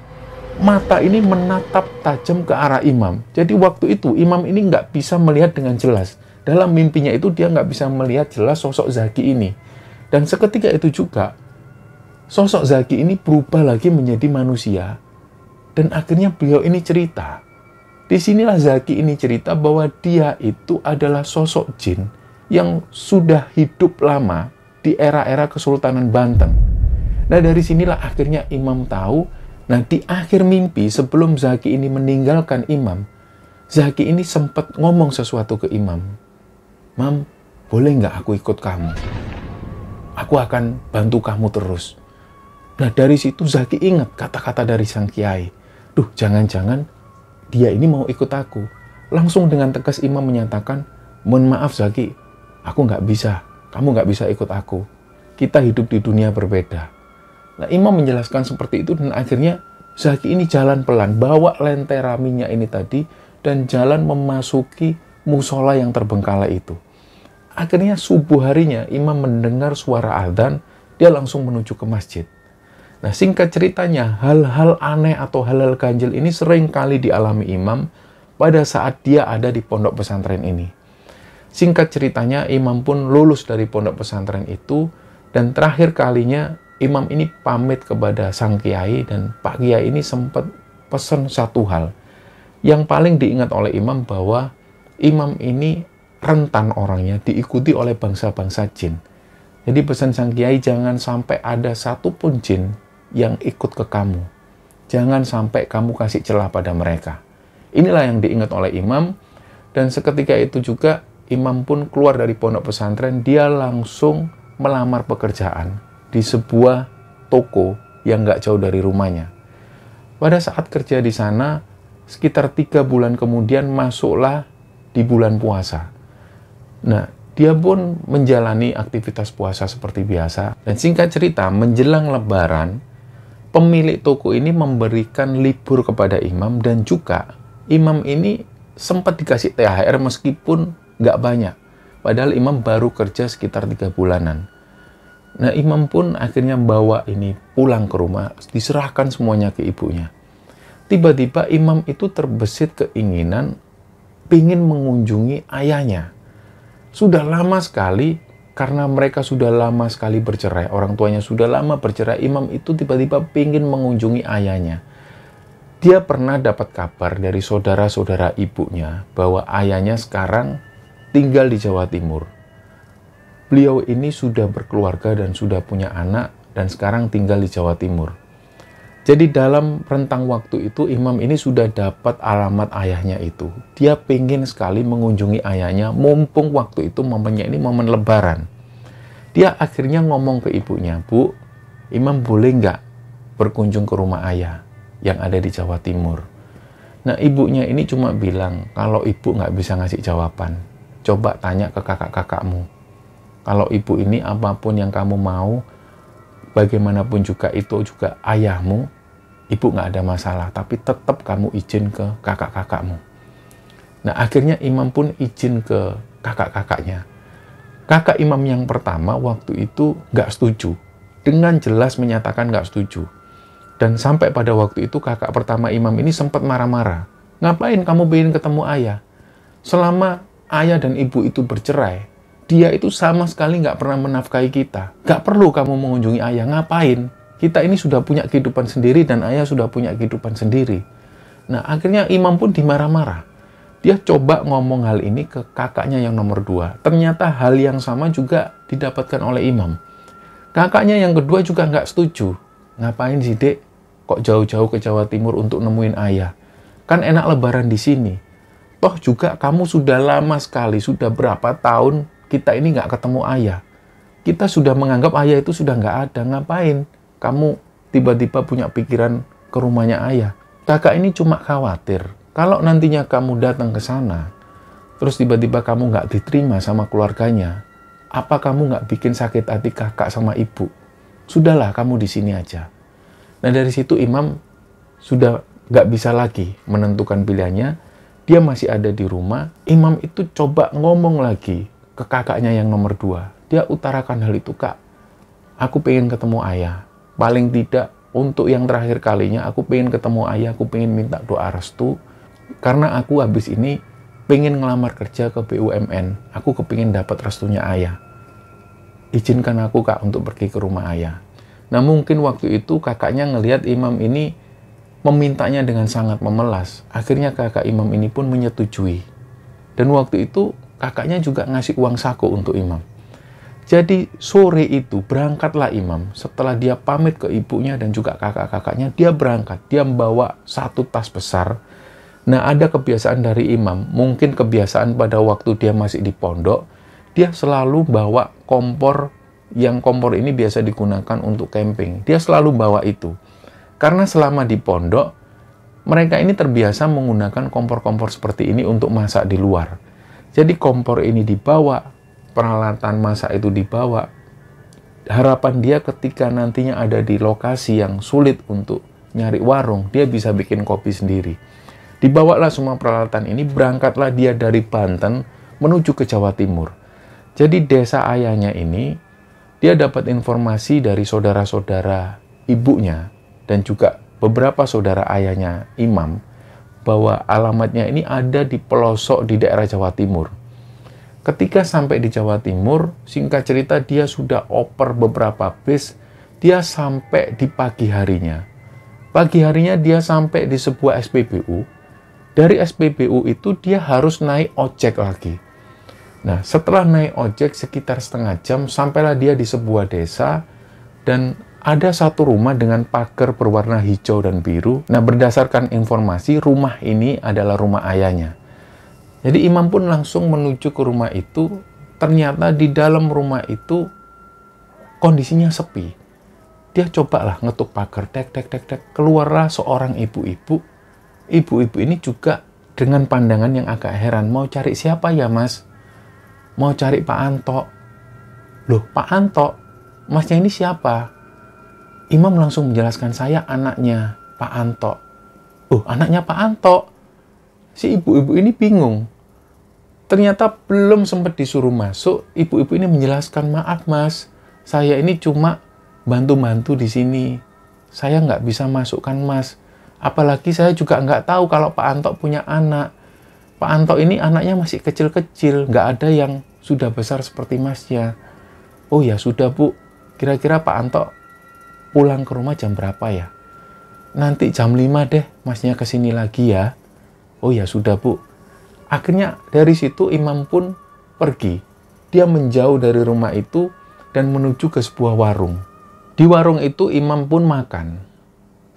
Mata ini menatap tajam ke arah imam. Jadi waktu itu imam ini nggak bisa melihat dengan jelas. Dalam mimpinya itu dia nggak bisa melihat jelas sosok Zaki ini. Dan seketika itu juga, sosok Zaki ini berubah lagi menjadi manusia. Dan akhirnya beliau ini cerita Disinilah Zaki ini cerita bahwa dia itu adalah sosok jin yang sudah hidup lama di era-era Kesultanan Banten. Nah dari sinilah akhirnya Imam tahu, nah di akhir mimpi sebelum Zaki ini meninggalkan Imam, Zaki ini sempat ngomong sesuatu ke Imam. Mam, boleh nggak aku ikut kamu? Aku akan bantu kamu terus. Nah dari situ Zaki ingat kata-kata dari Sang Kiai. Duh, jangan-jangan dia ini mau ikut aku. Langsung dengan tegas imam menyatakan, mohon maaf Zaki, aku nggak bisa, kamu nggak bisa ikut aku. Kita hidup di dunia berbeda. Nah imam menjelaskan seperti itu dan akhirnya Zaki ini jalan pelan, bawa lentera minyak ini tadi dan jalan memasuki musola yang terbengkalai itu. Akhirnya subuh harinya imam mendengar suara adzan, dia langsung menuju ke masjid. Nah, singkat ceritanya, hal-hal aneh atau hal-hal ganjil ini sering kali dialami imam pada saat dia ada di pondok pesantren ini. Singkat ceritanya, imam pun lulus dari pondok pesantren itu dan terakhir kalinya imam ini pamit kepada sang kiai dan Pak Kiai ini sempat pesan satu hal yang paling diingat oleh imam bahwa imam ini rentan orangnya diikuti oleh bangsa-bangsa jin. Jadi pesan sang kiai jangan sampai ada satu pun jin yang ikut ke kamu. Jangan sampai kamu kasih celah pada mereka. Inilah yang diingat oleh imam dan seketika itu juga imam pun keluar dari pondok pesantren, dia langsung melamar pekerjaan di sebuah toko yang gak jauh dari rumahnya. Pada saat kerja di sana, sekitar tiga bulan kemudian masuklah di bulan puasa. Nah, dia pun menjalani aktivitas puasa seperti biasa. Dan singkat cerita, menjelang lebaran, pemilik toko ini memberikan libur kepada imam dan juga imam ini sempat dikasih THR meskipun nggak banyak. Padahal imam baru kerja sekitar tiga bulanan. Nah imam pun akhirnya bawa ini pulang ke rumah, diserahkan semuanya ke ibunya. Tiba-tiba imam itu terbesit keinginan ingin mengunjungi ayahnya. Sudah lama sekali karena mereka sudah lama sekali bercerai, orang tuanya sudah lama bercerai, imam itu tiba-tiba ingin mengunjungi ayahnya. Dia pernah dapat kabar dari saudara-saudara ibunya bahwa ayahnya sekarang tinggal di Jawa Timur. Beliau ini sudah berkeluarga dan sudah punya anak dan sekarang tinggal di Jawa Timur. Jadi dalam rentang waktu itu imam ini sudah dapat alamat ayahnya itu. Dia pengen sekali mengunjungi ayahnya mumpung waktu itu momennya ini momen lebaran. Dia akhirnya ngomong ke ibunya, Bu, imam boleh nggak berkunjung ke rumah ayah yang ada di Jawa Timur? Nah ibunya ini cuma bilang, kalau ibu nggak bisa ngasih jawaban, coba tanya ke kakak-kakakmu. Kalau ibu ini apapun yang kamu mau, bagaimanapun juga itu juga ayahmu, ibu nggak ada masalah, tapi tetap kamu izin ke kakak-kakakmu. Nah akhirnya imam pun izin ke kakak-kakaknya. Kakak imam yang pertama waktu itu nggak setuju, dengan jelas menyatakan nggak setuju. Dan sampai pada waktu itu kakak pertama imam ini sempat marah-marah. Ngapain kamu ingin ketemu ayah? Selama ayah dan ibu itu bercerai, dia itu sama sekali nggak pernah menafkahi kita. Nggak perlu kamu mengunjungi ayah, ngapain? Kita ini sudah punya kehidupan sendiri dan ayah sudah punya kehidupan sendiri. Nah, akhirnya imam pun dimarah-marah. Dia coba ngomong hal ini ke kakaknya yang nomor dua. Ternyata hal yang sama juga didapatkan oleh imam. Kakaknya yang kedua juga nggak setuju. Ngapain sih, dek? Kok jauh-jauh ke Jawa Timur untuk nemuin ayah? Kan enak lebaran di sini. Toh juga kamu sudah lama sekali, sudah berapa tahun kita ini nggak ketemu ayah. Kita sudah menganggap ayah itu sudah nggak ada. Ngapain kamu tiba-tiba punya pikiran ke rumahnya ayah? Kakak ini cuma khawatir. Kalau nantinya kamu datang ke sana, terus tiba-tiba kamu nggak diterima sama keluarganya, apa kamu nggak bikin sakit hati kakak sama ibu? Sudahlah kamu di sini aja. Nah dari situ imam sudah nggak bisa lagi menentukan pilihannya, dia masih ada di rumah, imam itu coba ngomong lagi ke kakaknya yang nomor dua. Dia utarakan hal itu, kak. Aku pengen ketemu ayah. Paling tidak untuk yang terakhir kalinya, aku pengen ketemu ayah, aku pengen minta doa restu. Karena aku habis ini pengen ngelamar kerja ke BUMN. Aku kepingin dapat restunya ayah. Izinkan aku kak untuk pergi ke rumah ayah. Nah mungkin waktu itu kakaknya ngelihat imam ini memintanya dengan sangat memelas. Akhirnya kakak imam ini pun menyetujui. Dan waktu itu kakaknya juga ngasih uang saku untuk imam. Jadi sore itu berangkatlah imam. Setelah dia pamit ke ibunya dan juga kakak-kakaknya, dia berangkat. Dia membawa satu tas besar. Nah ada kebiasaan dari imam, mungkin kebiasaan pada waktu dia masih di pondok, dia selalu bawa kompor yang kompor ini biasa digunakan untuk camping. Dia selalu bawa itu. Karena selama di pondok, mereka ini terbiasa menggunakan kompor-kompor seperti ini untuk masak di luar. Jadi kompor ini dibawa, peralatan masak itu dibawa. Harapan dia ketika nantinya ada di lokasi yang sulit untuk nyari warung, dia bisa bikin kopi sendiri. Dibawalah semua peralatan ini, berangkatlah dia dari Banten menuju ke Jawa Timur. Jadi desa ayahnya ini, dia dapat informasi dari saudara-saudara ibunya dan juga beberapa saudara ayahnya Imam bahwa alamatnya ini ada di pelosok di daerah Jawa Timur. Ketika sampai di Jawa Timur, singkat cerita dia sudah oper beberapa bis, dia sampai di pagi harinya. Pagi harinya dia sampai di sebuah SPBU. Dari SPBU itu dia harus naik ojek lagi. Nah, setelah naik ojek sekitar setengah jam, sampailah dia di sebuah desa dan ada satu rumah dengan pagar berwarna hijau dan biru. Nah, berdasarkan informasi, rumah ini adalah rumah ayahnya. Jadi imam pun langsung menuju ke rumah itu. Ternyata di dalam rumah itu kondisinya sepi. Dia cobalah ngetuk pagar, tek tek tek tek. Keluarlah seorang ibu-ibu. Ibu-ibu ini juga dengan pandangan yang agak heran, mau cari siapa ya, Mas? Mau cari Pak Anto. Loh, Pak Anto? Masnya ini siapa? Imam langsung menjelaskan saya anaknya Pak Anto. Oh, anaknya Pak Anto. Si ibu-ibu ini bingung. Ternyata belum sempat disuruh masuk, ibu-ibu ini menjelaskan, maaf mas, saya ini cuma bantu-bantu di sini. Saya nggak bisa masukkan mas. Apalagi saya juga nggak tahu kalau Pak Anto punya anak. Pak Anto ini anaknya masih kecil-kecil, nggak ada yang sudah besar seperti masnya. Oh ya sudah bu, kira-kira Pak Anto pulang ke rumah jam berapa ya? Nanti jam 5 deh, masnya kesini lagi ya. Oh ya sudah bu. Akhirnya dari situ imam pun pergi. Dia menjauh dari rumah itu dan menuju ke sebuah warung. Di warung itu imam pun makan.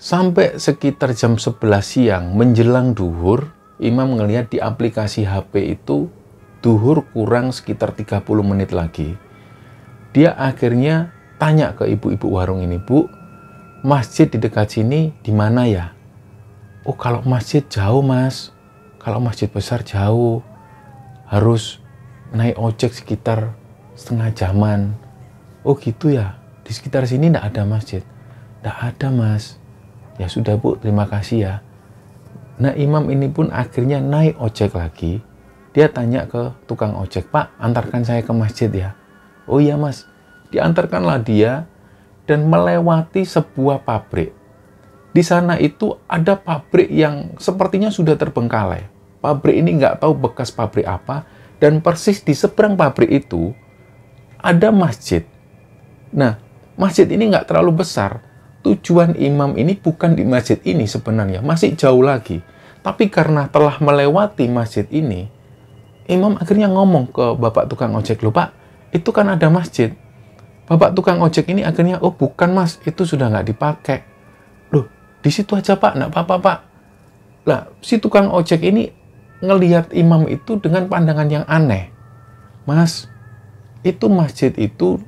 Sampai sekitar jam 11 siang menjelang duhur, imam melihat di aplikasi HP itu duhur kurang sekitar 30 menit lagi. Dia akhirnya tanya ke ibu-ibu warung ini, Bu, masjid di dekat sini di mana ya? Oh, kalau masjid jauh, Mas. Kalau masjid besar jauh. Harus naik ojek sekitar setengah jaman. Oh, gitu ya. Di sekitar sini tidak ada masjid. tidak ada, Mas. Ya sudah, Bu. Terima kasih ya. Nah, imam ini pun akhirnya naik ojek lagi. Dia tanya ke tukang ojek, "Pak, antarkan saya ke masjid ya." "Oh iya, Mas." diantarkanlah dia dan melewati sebuah pabrik. Di sana itu ada pabrik yang sepertinya sudah terbengkalai. Pabrik ini nggak tahu bekas pabrik apa, dan persis di seberang pabrik itu ada masjid. Nah, masjid ini nggak terlalu besar. Tujuan imam ini bukan di masjid ini sebenarnya, masih jauh lagi. Tapi karena telah melewati masjid ini, imam akhirnya ngomong ke bapak tukang ojek, lho pak, itu kan ada masjid Bapak tukang ojek ini akhirnya, oh bukan mas, itu sudah nggak dipakai. Loh, di situ aja pak, nggak apa-apa pak. Lah, si tukang ojek ini ngelihat imam itu dengan pandangan yang aneh. Mas, itu masjid itu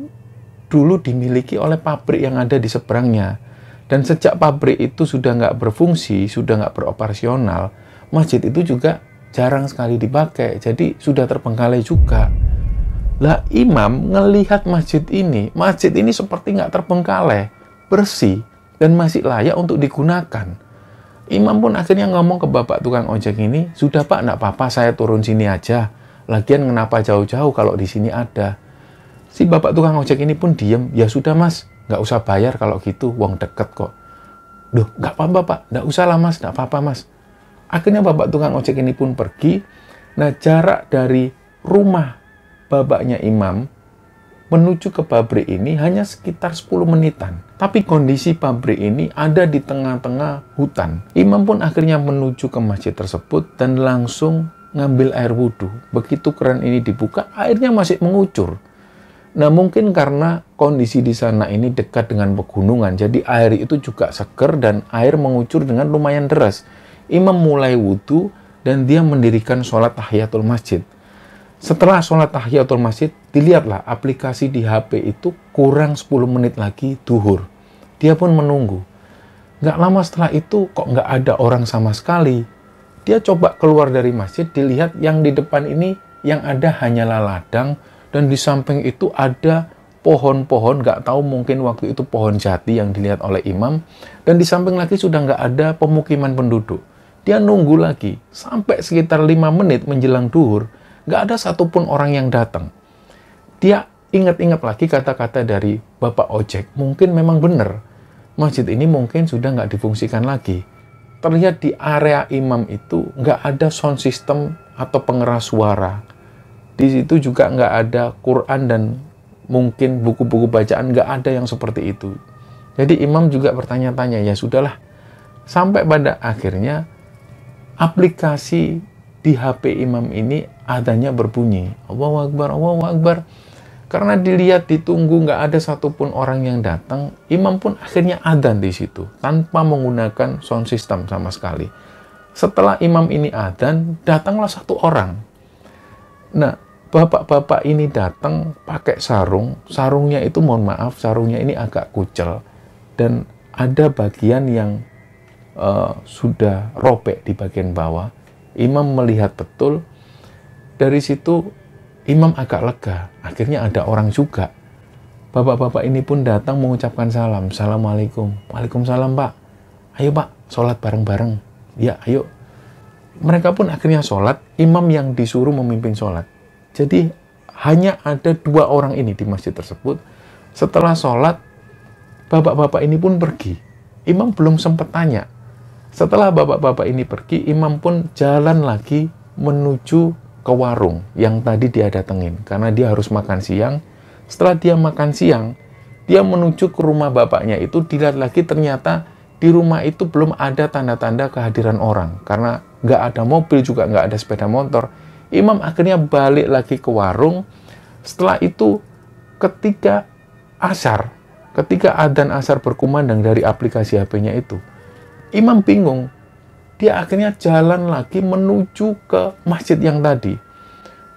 dulu dimiliki oleh pabrik yang ada di seberangnya. Dan sejak pabrik itu sudah nggak berfungsi, sudah nggak beroperasional, masjid itu juga jarang sekali dipakai, jadi sudah terbengkalai juga. Lah imam ngelihat masjid ini, masjid ini seperti nggak terbengkalai, bersih, dan masih layak untuk digunakan. Imam pun akhirnya ngomong ke bapak tukang ojek ini, sudah pak, nggak apa-apa, saya turun sini aja. Lagian kenapa jauh-jauh kalau di sini ada? Si bapak tukang ojek ini pun diem, ya sudah mas, nggak usah bayar kalau gitu, uang deket kok. Duh, nggak apa-apa pak, nggak usah lah mas, nggak apa-apa mas. Akhirnya bapak tukang ojek ini pun pergi. Nah, jarak dari rumah babaknya imam menuju ke pabrik ini hanya sekitar 10 menitan. Tapi kondisi pabrik ini ada di tengah-tengah hutan. Imam pun akhirnya menuju ke masjid tersebut dan langsung ngambil air wudhu. Begitu keran ini dibuka, airnya masih mengucur. Nah mungkin karena kondisi di sana ini dekat dengan pegunungan, jadi air itu juga seger dan air mengucur dengan lumayan deras. Imam mulai wudhu dan dia mendirikan sholat tahiyatul masjid. Setelah sholat tahiyatul masjid, dilihatlah aplikasi di HP itu kurang 10 menit lagi duhur. Dia pun menunggu. Nggak lama setelah itu kok nggak ada orang sama sekali. Dia coba keluar dari masjid, dilihat yang di depan ini yang ada hanyalah ladang dan di samping itu ada pohon-pohon nggak tahu mungkin waktu itu pohon jati yang dilihat oleh imam dan di samping lagi sudah nggak ada pemukiman penduduk dia nunggu lagi sampai sekitar 5 menit menjelang duhur Gak ada satupun orang yang datang. Dia ingat-ingat lagi kata-kata dari Bapak Ojek. Mungkin memang benar. Masjid ini mungkin sudah nggak difungsikan lagi. Terlihat di area imam itu nggak ada sound system atau pengeras suara. Di situ juga nggak ada Quran dan mungkin buku-buku bacaan nggak ada yang seperti itu. Jadi imam juga bertanya-tanya, ya sudahlah. Sampai pada akhirnya aplikasi di HP imam ini adanya berbunyi Allahu Akbar, Allahu Akbar karena dilihat ditunggu nggak ada satupun orang yang datang imam pun akhirnya adan di situ tanpa menggunakan sound system sama sekali setelah imam ini adan datanglah satu orang nah bapak-bapak ini datang pakai sarung sarungnya itu mohon maaf sarungnya ini agak kucel dan ada bagian yang uh, sudah robek di bagian bawah Imam melihat betul. Dari situ Imam agak lega. Akhirnya ada orang juga. Bapak-bapak ini pun datang mengucapkan salam. Assalamualaikum. Waalaikumsalam pak. Ayo pak, sholat bareng-bareng. Ya, ayo. Mereka pun akhirnya sholat. Imam yang disuruh memimpin sholat. Jadi hanya ada dua orang ini di masjid tersebut. Setelah sholat, bapak-bapak ini pun pergi. Imam belum sempat tanya, setelah bapak-bapak ini pergi, imam pun jalan lagi menuju ke warung yang tadi dia datengin karena dia harus makan siang. Setelah dia makan siang, dia menuju ke rumah bapaknya itu dilihat lagi ternyata di rumah itu belum ada tanda-tanda kehadiran orang karena nggak ada mobil juga nggak ada sepeda motor. Imam akhirnya balik lagi ke warung. Setelah itu ketika asar, ketika adan asar berkumandang dari aplikasi HP-nya itu, imam bingung. Dia akhirnya jalan lagi menuju ke masjid yang tadi.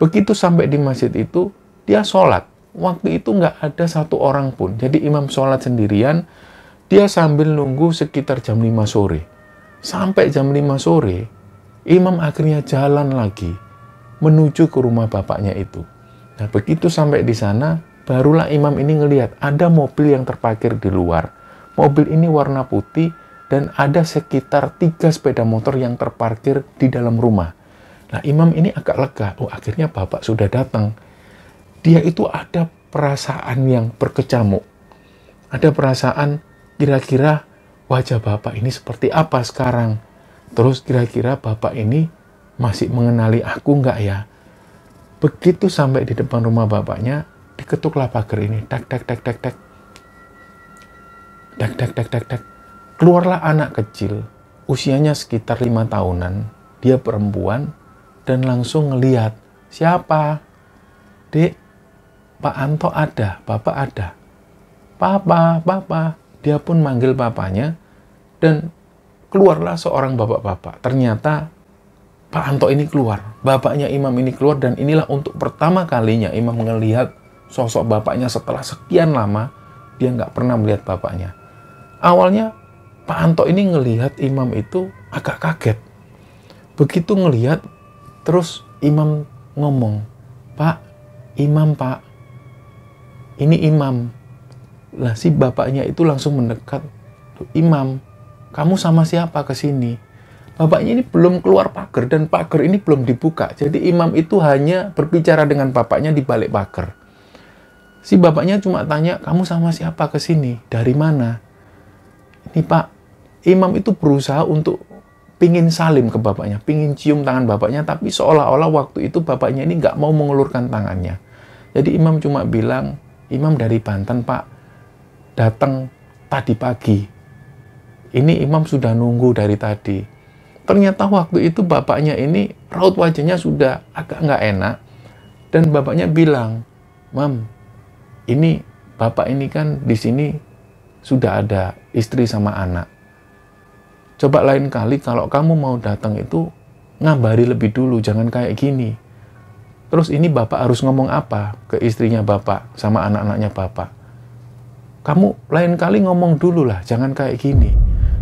Begitu sampai di masjid itu, dia sholat. Waktu itu nggak ada satu orang pun. Jadi imam sholat sendirian, dia sambil nunggu sekitar jam 5 sore. Sampai jam 5 sore, imam akhirnya jalan lagi menuju ke rumah bapaknya itu. Nah, begitu sampai di sana, barulah imam ini ngelihat ada mobil yang terparkir di luar. Mobil ini warna putih, dan ada sekitar tiga sepeda motor yang terparkir di dalam rumah. Nah, imam ini agak lega. Oh, akhirnya bapak sudah datang. Dia itu ada perasaan yang berkecamuk. Ada perasaan kira-kira wajah bapak ini seperti apa sekarang. Terus kira-kira bapak ini masih mengenali aku enggak ya? Begitu sampai di depan rumah bapaknya, diketuklah pagar ini. Tak, tak, tak, tak, tak. Tak, tak, tak, tak, tak. Keluarlah anak kecil, usianya sekitar lima tahunan, dia perempuan, dan langsung ngeliat, siapa? Dek, Pak Anto ada, Bapak ada. Papa, Papa. Dia pun manggil papanya, dan keluarlah seorang bapak-bapak. Ternyata Pak Anto ini keluar, bapaknya Imam ini keluar, dan inilah untuk pertama kalinya Imam ngelihat sosok bapaknya setelah sekian lama, dia nggak pernah melihat bapaknya. Awalnya Pak Anto ini ngelihat imam itu agak kaget. Begitu ngelihat, terus imam ngomong, Pak, imam pak, ini imam. Lah si bapaknya itu langsung mendekat, imam, kamu sama siapa ke sini? Bapaknya ini belum keluar pagar dan pagar ini belum dibuka. Jadi imam itu hanya berbicara dengan bapaknya di balik pagar. Si bapaknya cuma tanya, kamu sama siapa ke sini? Dari mana? Ini pak, imam itu berusaha untuk pingin salim ke bapaknya, pingin cium tangan bapaknya, tapi seolah-olah waktu itu bapaknya ini nggak mau mengulurkan tangannya. Jadi imam cuma bilang, imam dari Banten pak, datang tadi pagi. Ini imam sudah nunggu dari tadi. Ternyata waktu itu bapaknya ini raut wajahnya sudah agak nggak enak. Dan bapaknya bilang, Mam, ini bapak ini kan di sini sudah ada istri sama anak Coba lain kali kalau kamu mau datang itu ngabari lebih dulu, jangan kayak gini. Terus ini bapak harus ngomong apa ke istrinya bapak sama anak-anaknya bapak? Kamu lain kali ngomong dulu lah, jangan kayak gini.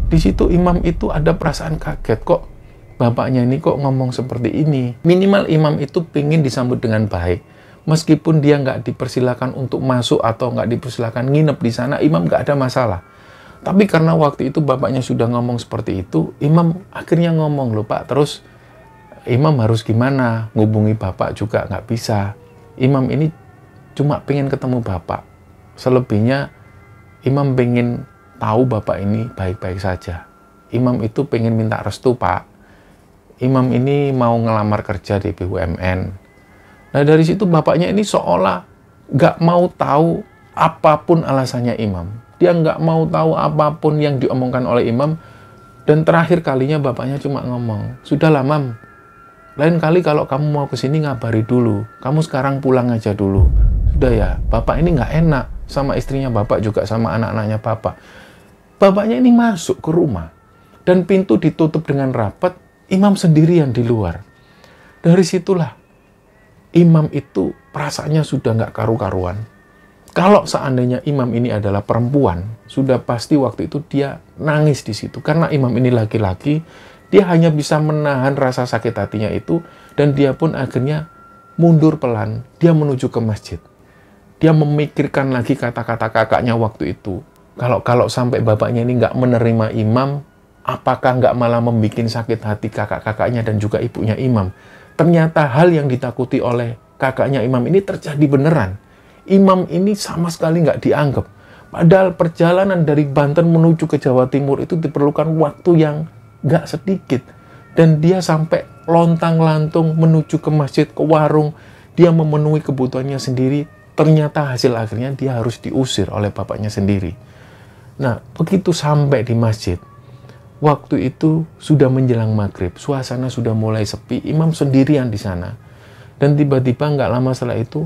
Di situ imam itu ada perasaan kaget kok bapaknya ini kok ngomong seperti ini. Minimal imam itu pingin disambut dengan baik. Meskipun dia nggak dipersilakan untuk masuk atau nggak dipersilakan nginep di sana, imam nggak ada masalah. Tapi karena waktu itu bapaknya sudah ngomong seperti itu, Imam akhirnya ngomong loh Pak, terus Imam harus gimana? Ngubungi bapak juga nggak bisa. Imam ini cuma pengen ketemu bapak. Selebihnya Imam pengen tahu bapak ini baik-baik saja. Imam itu pengen minta restu pak. Imam ini mau ngelamar kerja di BUMN. Nah dari situ bapaknya ini seolah nggak mau tahu apapun alasannya Imam dia nggak mau tahu apapun yang diomongkan oleh imam. Dan terakhir kalinya bapaknya cuma ngomong, sudah Mam. Lain kali kalau kamu mau ke sini ngabari dulu. Kamu sekarang pulang aja dulu. Sudah ya, bapak ini nggak enak sama istrinya bapak juga sama anak-anaknya bapak. Bapaknya ini masuk ke rumah dan pintu ditutup dengan rapat, imam sendirian di luar. Dari situlah imam itu perasaannya sudah nggak karu-karuan kalau seandainya imam ini adalah perempuan, sudah pasti waktu itu dia nangis di situ karena imam ini laki-laki, dia hanya bisa menahan rasa sakit hatinya itu dan dia pun akhirnya mundur pelan, dia menuju ke masjid. Dia memikirkan lagi kata-kata kakaknya waktu itu. Kalau kalau sampai bapaknya ini nggak menerima imam, apakah nggak malah membuat sakit hati kakak-kakaknya dan juga ibunya imam? Ternyata hal yang ditakuti oleh kakaknya imam ini terjadi beneran imam ini sama sekali nggak dianggap. Padahal perjalanan dari Banten menuju ke Jawa Timur itu diperlukan waktu yang nggak sedikit. Dan dia sampai lontang-lantung menuju ke masjid, ke warung. Dia memenuhi kebutuhannya sendiri. Ternyata hasil akhirnya dia harus diusir oleh bapaknya sendiri. Nah, begitu sampai di masjid, waktu itu sudah menjelang maghrib. Suasana sudah mulai sepi. Imam sendirian di sana. Dan tiba-tiba nggak lama setelah itu,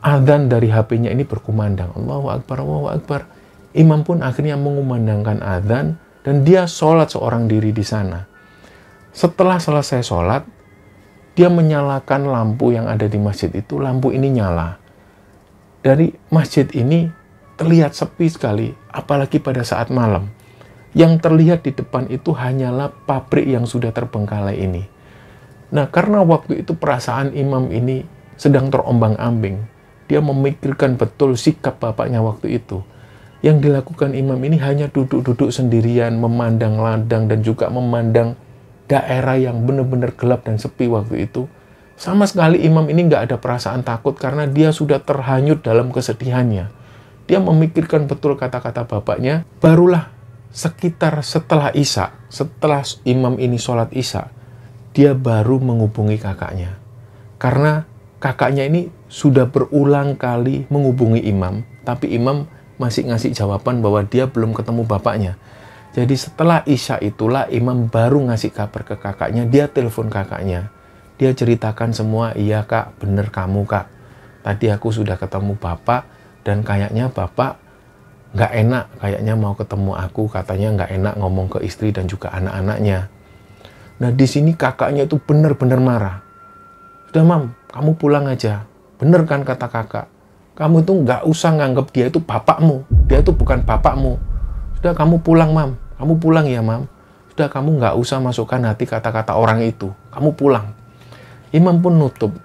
Adhan dari HP-nya ini berkumandang. Allahu Akbar, Allahu Akbar. Imam pun akhirnya mengumandangkan adhan dan dia sholat seorang diri di sana. Setelah selesai sholat, dia menyalakan lampu yang ada di masjid itu. Lampu ini nyala. Dari masjid ini terlihat sepi sekali, apalagi pada saat malam. Yang terlihat di depan itu hanyalah pabrik yang sudah terbengkalai ini. Nah, karena waktu itu perasaan imam ini sedang terombang-ambing, dia memikirkan betul sikap bapaknya waktu itu. Yang dilakukan imam ini hanya duduk-duduk sendirian, memandang ladang, dan juga memandang daerah yang benar-benar gelap dan sepi waktu itu. Sama sekali imam ini nggak ada perasaan takut karena dia sudah terhanyut dalam kesedihannya. Dia memikirkan betul kata-kata bapaknya, barulah sekitar setelah Isa, setelah imam ini sholat Isa, dia baru menghubungi kakaknya. Karena kakaknya ini sudah berulang kali menghubungi imam, tapi imam masih ngasih jawaban bahwa dia belum ketemu bapaknya. Jadi setelah Isya itulah imam baru ngasih kabar ke kakaknya, dia telepon kakaknya. Dia ceritakan semua, iya kak, bener kamu kak. Tadi aku sudah ketemu bapak dan kayaknya bapak nggak enak, kayaknya mau ketemu aku, katanya nggak enak ngomong ke istri dan juga anak-anaknya. Nah di sini kakaknya itu bener-bener marah. Sudah mam, kamu pulang aja. Bener kan kata kakak? Kamu itu nggak usah nganggap dia itu bapakmu. Dia itu bukan bapakmu. Sudah kamu pulang, Mam. Kamu pulang ya, Mam. Sudah kamu nggak usah masukkan hati kata-kata orang itu. Kamu pulang. Imam pun nutup.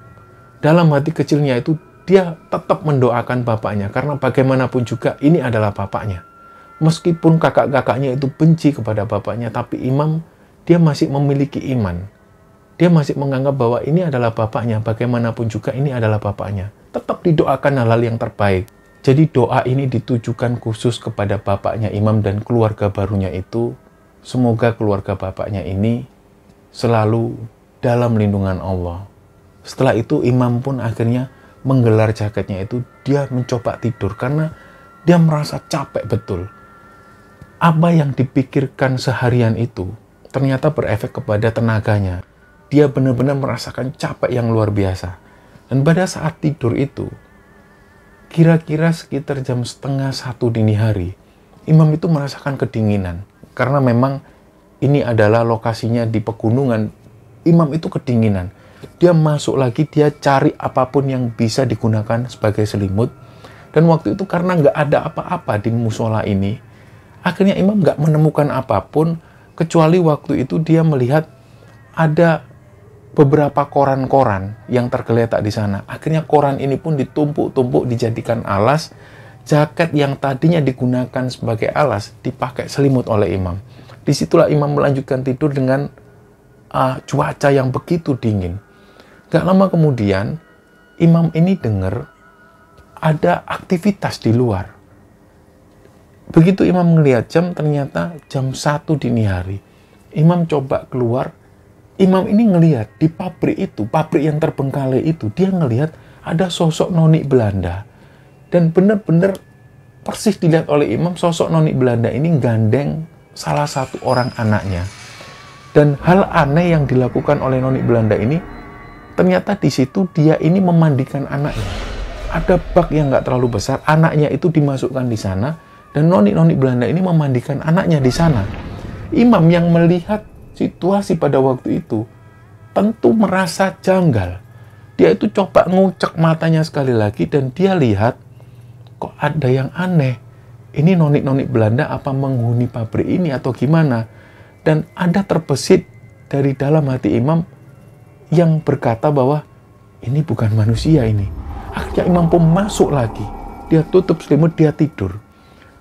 Dalam hati kecilnya itu dia tetap mendoakan bapaknya. Karena bagaimanapun juga ini adalah bapaknya. Meskipun kakak-kakaknya itu benci kepada bapaknya, tapi Imam dia masih memiliki iman dia masih menganggap bahwa ini adalah bapaknya, bagaimanapun juga ini adalah bapaknya. Tetap didoakan hal-hal yang terbaik. Jadi doa ini ditujukan khusus kepada bapaknya imam dan keluarga barunya itu. Semoga keluarga bapaknya ini selalu dalam lindungan Allah. Setelah itu imam pun akhirnya menggelar jaketnya itu dia mencoba tidur karena dia merasa capek betul. Apa yang dipikirkan seharian itu ternyata berefek kepada tenaganya dia benar-benar merasakan capek yang luar biasa. Dan pada saat tidur itu, kira-kira sekitar jam setengah satu dini hari, imam itu merasakan kedinginan. Karena memang ini adalah lokasinya di pegunungan, imam itu kedinginan. Dia masuk lagi, dia cari apapun yang bisa digunakan sebagai selimut. Dan waktu itu karena nggak ada apa-apa di musola ini, akhirnya imam nggak menemukan apapun, kecuali waktu itu dia melihat ada beberapa koran-koran yang tergeletak di sana. Akhirnya koran ini pun ditumpuk-tumpuk dijadikan alas. Jaket yang tadinya digunakan sebagai alas dipakai selimut oleh imam. Disitulah imam melanjutkan tidur dengan uh, cuaca yang begitu dingin. Gak lama kemudian, imam ini dengar ada aktivitas di luar. Begitu imam melihat jam, ternyata jam satu dini hari. Imam coba keluar, imam ini ngelihat di pabrik itu, pabrik yang terbengkalai itu, dia ngelihat ada sosok noni Belanda. Dan benar-benar persis dilihat oleh imam sosok noni Belanda ini gandeng salah satu orang anaknya. Dan hal aneh yang dilakukan oleh noni Belanda ini, ternyata di situ dia ini memandikan anaknya. Ada bak yang nggak terlalu besar, anaknya itu dimasukkan di sana, dan noni-noni Belanda ini memandikan anaknya di sana. Imam yang melihat situasi pada waktu itu tentu merasa janggal. Dia itu coba ngucek matanya sekali lagi dan dia lihat kok ada yang aneh. Ini nonik-nonik Belanda apa menghuni pabrik ini atau gimana? Dan ada terbesit dari dalam hati Imam yang berkata bahwa ini bukan manusia ini. Akhirnya Imam pun masuk lagi. Dia tutup selimut, dia tidur.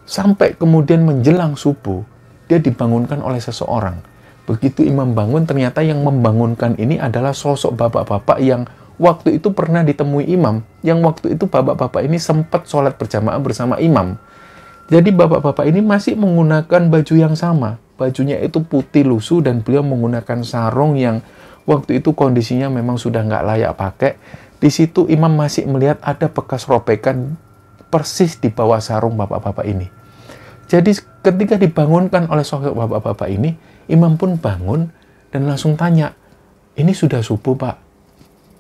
Sampai kemudian menjelang subuh, dia dibangunkan oleh seseorang Begitu imam bangun, ternyata yang membangunkan ini adalah sosok bapak-bapak yang waktu itu pernah ditemui imam. Yang waktu itu bapak-bapak ini sempat sholat berjamaah bersama imam. Jadi bapak-bapak ini masih menggunakan baju yang sama. Bajunya itu putih lusuh dan beliau menggunakan sarung yang waktu itu kondisinya memang sudah nggak layak pakai. Di situ imam masih melihat ada bekas robekan persis di bawah sarung bapak-bapak ini. Jadi ketika dibangunkan oleh sosok bapak-bapak ini, Imam pun bangun dan langsung tanya, ini sudah subuh pak.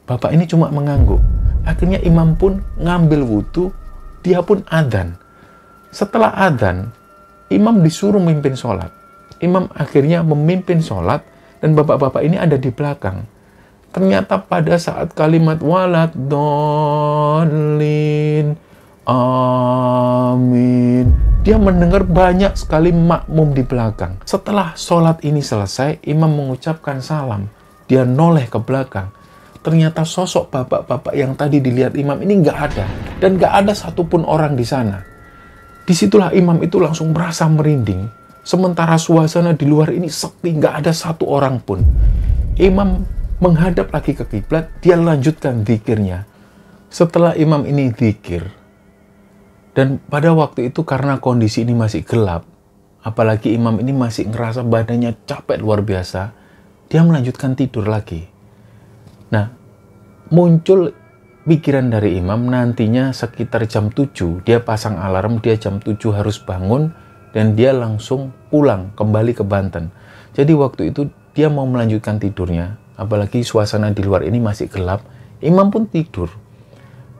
Bapak ini cuma mengangguk. Akhirnya imam pun ngambil wudhu, dia pun adhan. Setelah adhan, imam disuruh memimpin sholat. Imam akhirnya memimpin sholat dan bapak-bapak ini ada di belakang. Ternyata pada saat kalimat walad dolin, Amin. Dia mendengar banyak sekali makmum di belakang. Setelah sholat ini selesai, imam mengucapkan salam. Dia noleh ke belakang. Ternyata sosok bapak-bapak yang tadi dilihat imam ini nggak ada. Dan nggak ada satupun orang di sana. Disitulah imam itu langsung merasa merinding. Sementara suasana di luar ini sepi, nggak ada satu orang pun. Imam menghadap lagi ke kiblat, dia lanjutkan zikirnya. Setelah imam ini zikir, dan pada waktu itu karena kondisi ini masih gelap, apalagi imam ini masih ngerasa badannya capek luar biasa, dia melanjutkan tidur lagi. Nah, muncul pikiran dari imam nantinya sekitar jam 7, dia pasang alarm, dia jam 7 harus bangun, dan dia langsung pulang kembali ke Banten. Jadi waktu itu dia mau melanjutkan tidurnya, apalagi suasana di luar ini masih gelap, imam pun tidur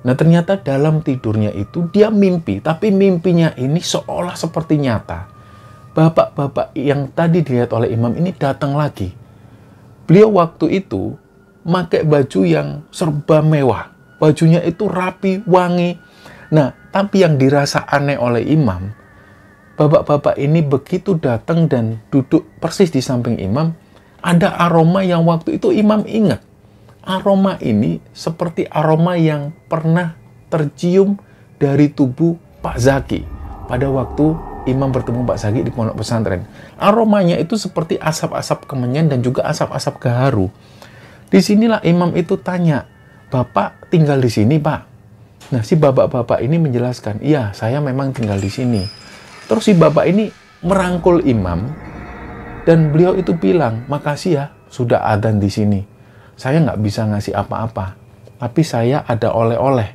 Nah ternyata dalam tidurnya itu dia mimpi, tapi mimpinya ini seolah seperti nyata. Bapak-bapak yang tadi dilihat oleh imam ini datang lagi. Beliau waktu itu pakai baju yang serba mewah. Bajunya itu rapi, wangi. Nah, tapi yang dirasa aneh oleh imam, bapak-bapak ini begitu datang dan duduk persis di samping imam, ada aroma yang waktu itu imam ingat aroma ini seperti aroma yang pernah tercium dari tubuh Pak Zaki pada waktu imam bertemu Pak Zaki di pondok pesantren. Aromanya itu seperti asap-asap kemenyan dan juga asap-asap keharu. Disinilah imam itu tanya, Bapak tinggal di sini Pak? Nah si bapak-bapak ini menjelaskan, iya saya memang tinggal di sini. Terus si bapak ini merangkul imam dan beliau itu bilang, makasih ya sudah adan di sini saya nggak bisa ngasih apa-apa, tapi saya ada oleh-oleh,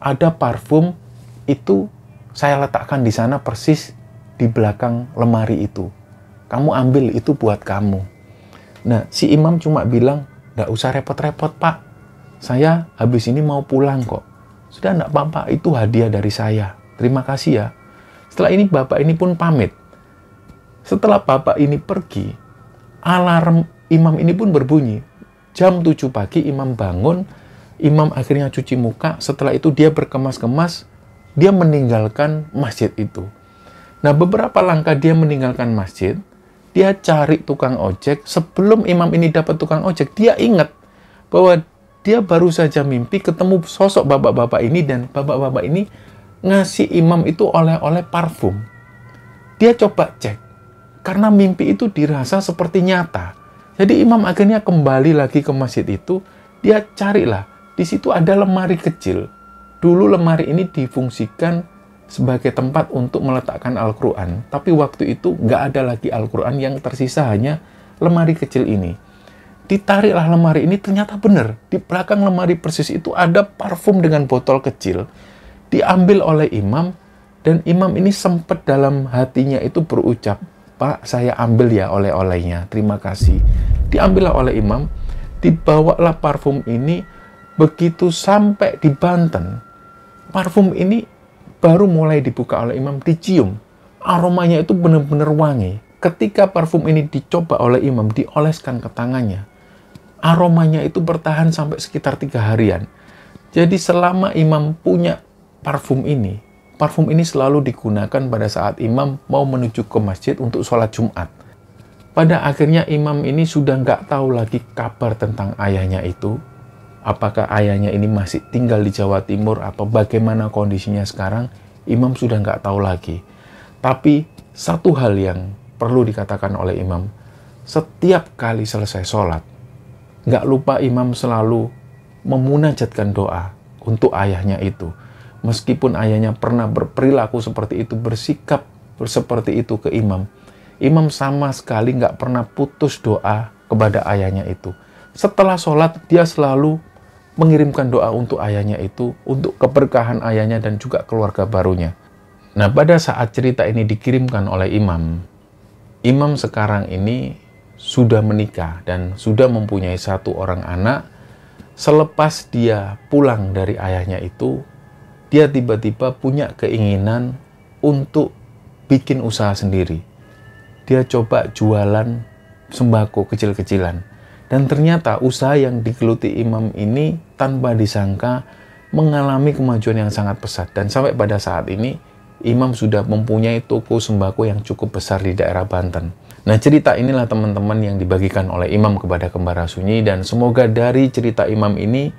ada parfum itu saya letakkan di sana persis di belakang lemari itu. Kamu ambil itu buat kamu. Nah, si imam cuma bilang, nggak usah repot-repot pak, saya habis ini mau pulang kok. Sudah nggak apa-apa, itu hadiah dari saya. Terima kasih ya. Setelah ini bapak ini pun pamit. Setelah bapak ini pergi, alarm imam ini pun berbunyi jam 7 pagi imam bangun, imam akhirnya cuci muka, setelah itu dia berkemas-kemas, dia meninggalkan masjid itu. Nah, beberapa langkah dia meninggalkan masjid, dia cari tukang ojek. Sebelum imam ini dapat tukang ojek, dia ingat bahwa dia baru saja mimpi ketemu sosok bapak-bapak ini dan bapak-bapak ini ngasih imam itu oleh-oleh parfum. Dia coba cek, karena mimpi itu dirasa seperti nyata. Jadi imam akhirnya kembali lagi ke masjid itu, dia carilah. Di situ ada lemari kecil. Dulu lemari ini difungsikan sebagai tempat untuk meletakkan Al-Quran. Tapi waktu itu nggak ada lagi Al-Quran yang tersisa hanya lemari kecil ini. Ditariklah lemari ini ternyata benar. Di belakang lemari persis itu ada parfum dengan botol kecil. Diambil oleh imam dan imam ini sempat dalam hatinya itu berucap, Pak, saya ambil ya oleh-olehnya. Terima kasih. Diambillah oleh imam, dibawalah parfum ini. Begitu sampai di Banten, parfum ini baru mulai dibuka oleh imam, dicium. Aromanya itu benar-benar wangi. Ketika parfum ini dicoba oleh imam, dioleskan ke tangannya, aromanya itu bertahan sampai sekitar tiga harian. Jadi selama imam punya parfum ini, Parfum ini selalu digunakan pada saat imam mau menuju ke masjid untuk sholat Jumat. Pada akhirnya imam ini sudah nggak tahu lagi kabar tentang ayahnya itu. Apakah ayahnya ini masih tinggal di Jawa Timur atau bagaimana kondisinya sekarang, imam sudah nggak tahu lagi. Tapi satu hal yang perlu dikatakan oleh imam, setiap kali selesai sholat, nggak lupa imam selalu memunajatkan doa untuk ayahnya itu meskipun ayahnya pernah berperilaku seperti itu, bersikap seperti itu ke imam, imam sama sekali nggak pernah putus doa kepada ayahnya itu. Setelah sholat, dia selalu mengirimkan doa untuk ayahnya itu, untuk keberkahan ayahnya dan juga keluarga barunya. Nah, pada saat cerita ini dikirimkan oleh imam, imam sekarang ini sudah menikah dan sudah mempunyai satu orang anak. Selepas dia pulang dari ayahnya itu, dia tiba-tiba punya keinginan untuk bikin usaha sendiri. Dia coba jualan sembako kecil-kecilan. Dan ternyata usaha yang digeluti imam ini tanpa disangka mengalami kemajuan yang sangat pesat. Dan sampai pada saat ini, imam sudah mempunyai toko sembako yang cukup besar di daerah Banten. Nah cerita inilah teman-teman yang dibagikan oleh imam kepada kembara sunyi dan semoga dari cerita imam ini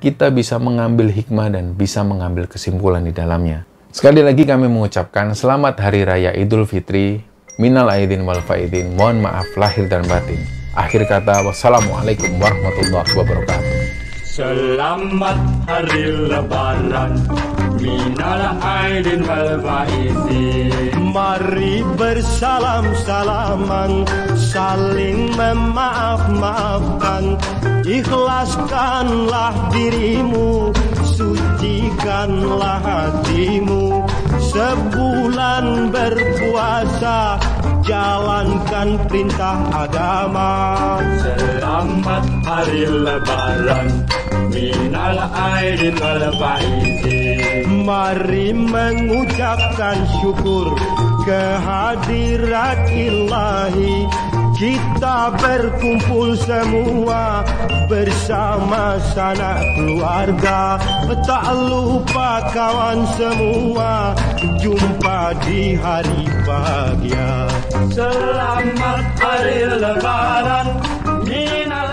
kita bisa mengambil hikmah dan bisa mengambil kesimpulan di dalamnya. Sekali lagi kami mengucapkan selamat Hari Raya Idul Fitri, minal aidin wal faidin, mohon maaf lahir dan batin. Akhir kata, wassalamualaikum warahmatullahi wabarakatuh. Selamat Hari Lebaran. Minalah aidin wal Mari bersalam salaman Saling memaaf-maafkan Ikhlaskanlah dirimu Sucikanlah hatimu Sebulan berpuasa jalankan perintah agama. Selamat hari lebaran, minal aidin wal Mari mengucapkan syukur kehadirat ilahi Kita berkumpul semua bersama sanak keluarga Tak lupa kawan semua jumpa di hari bahagia Selamat hari lebaran minal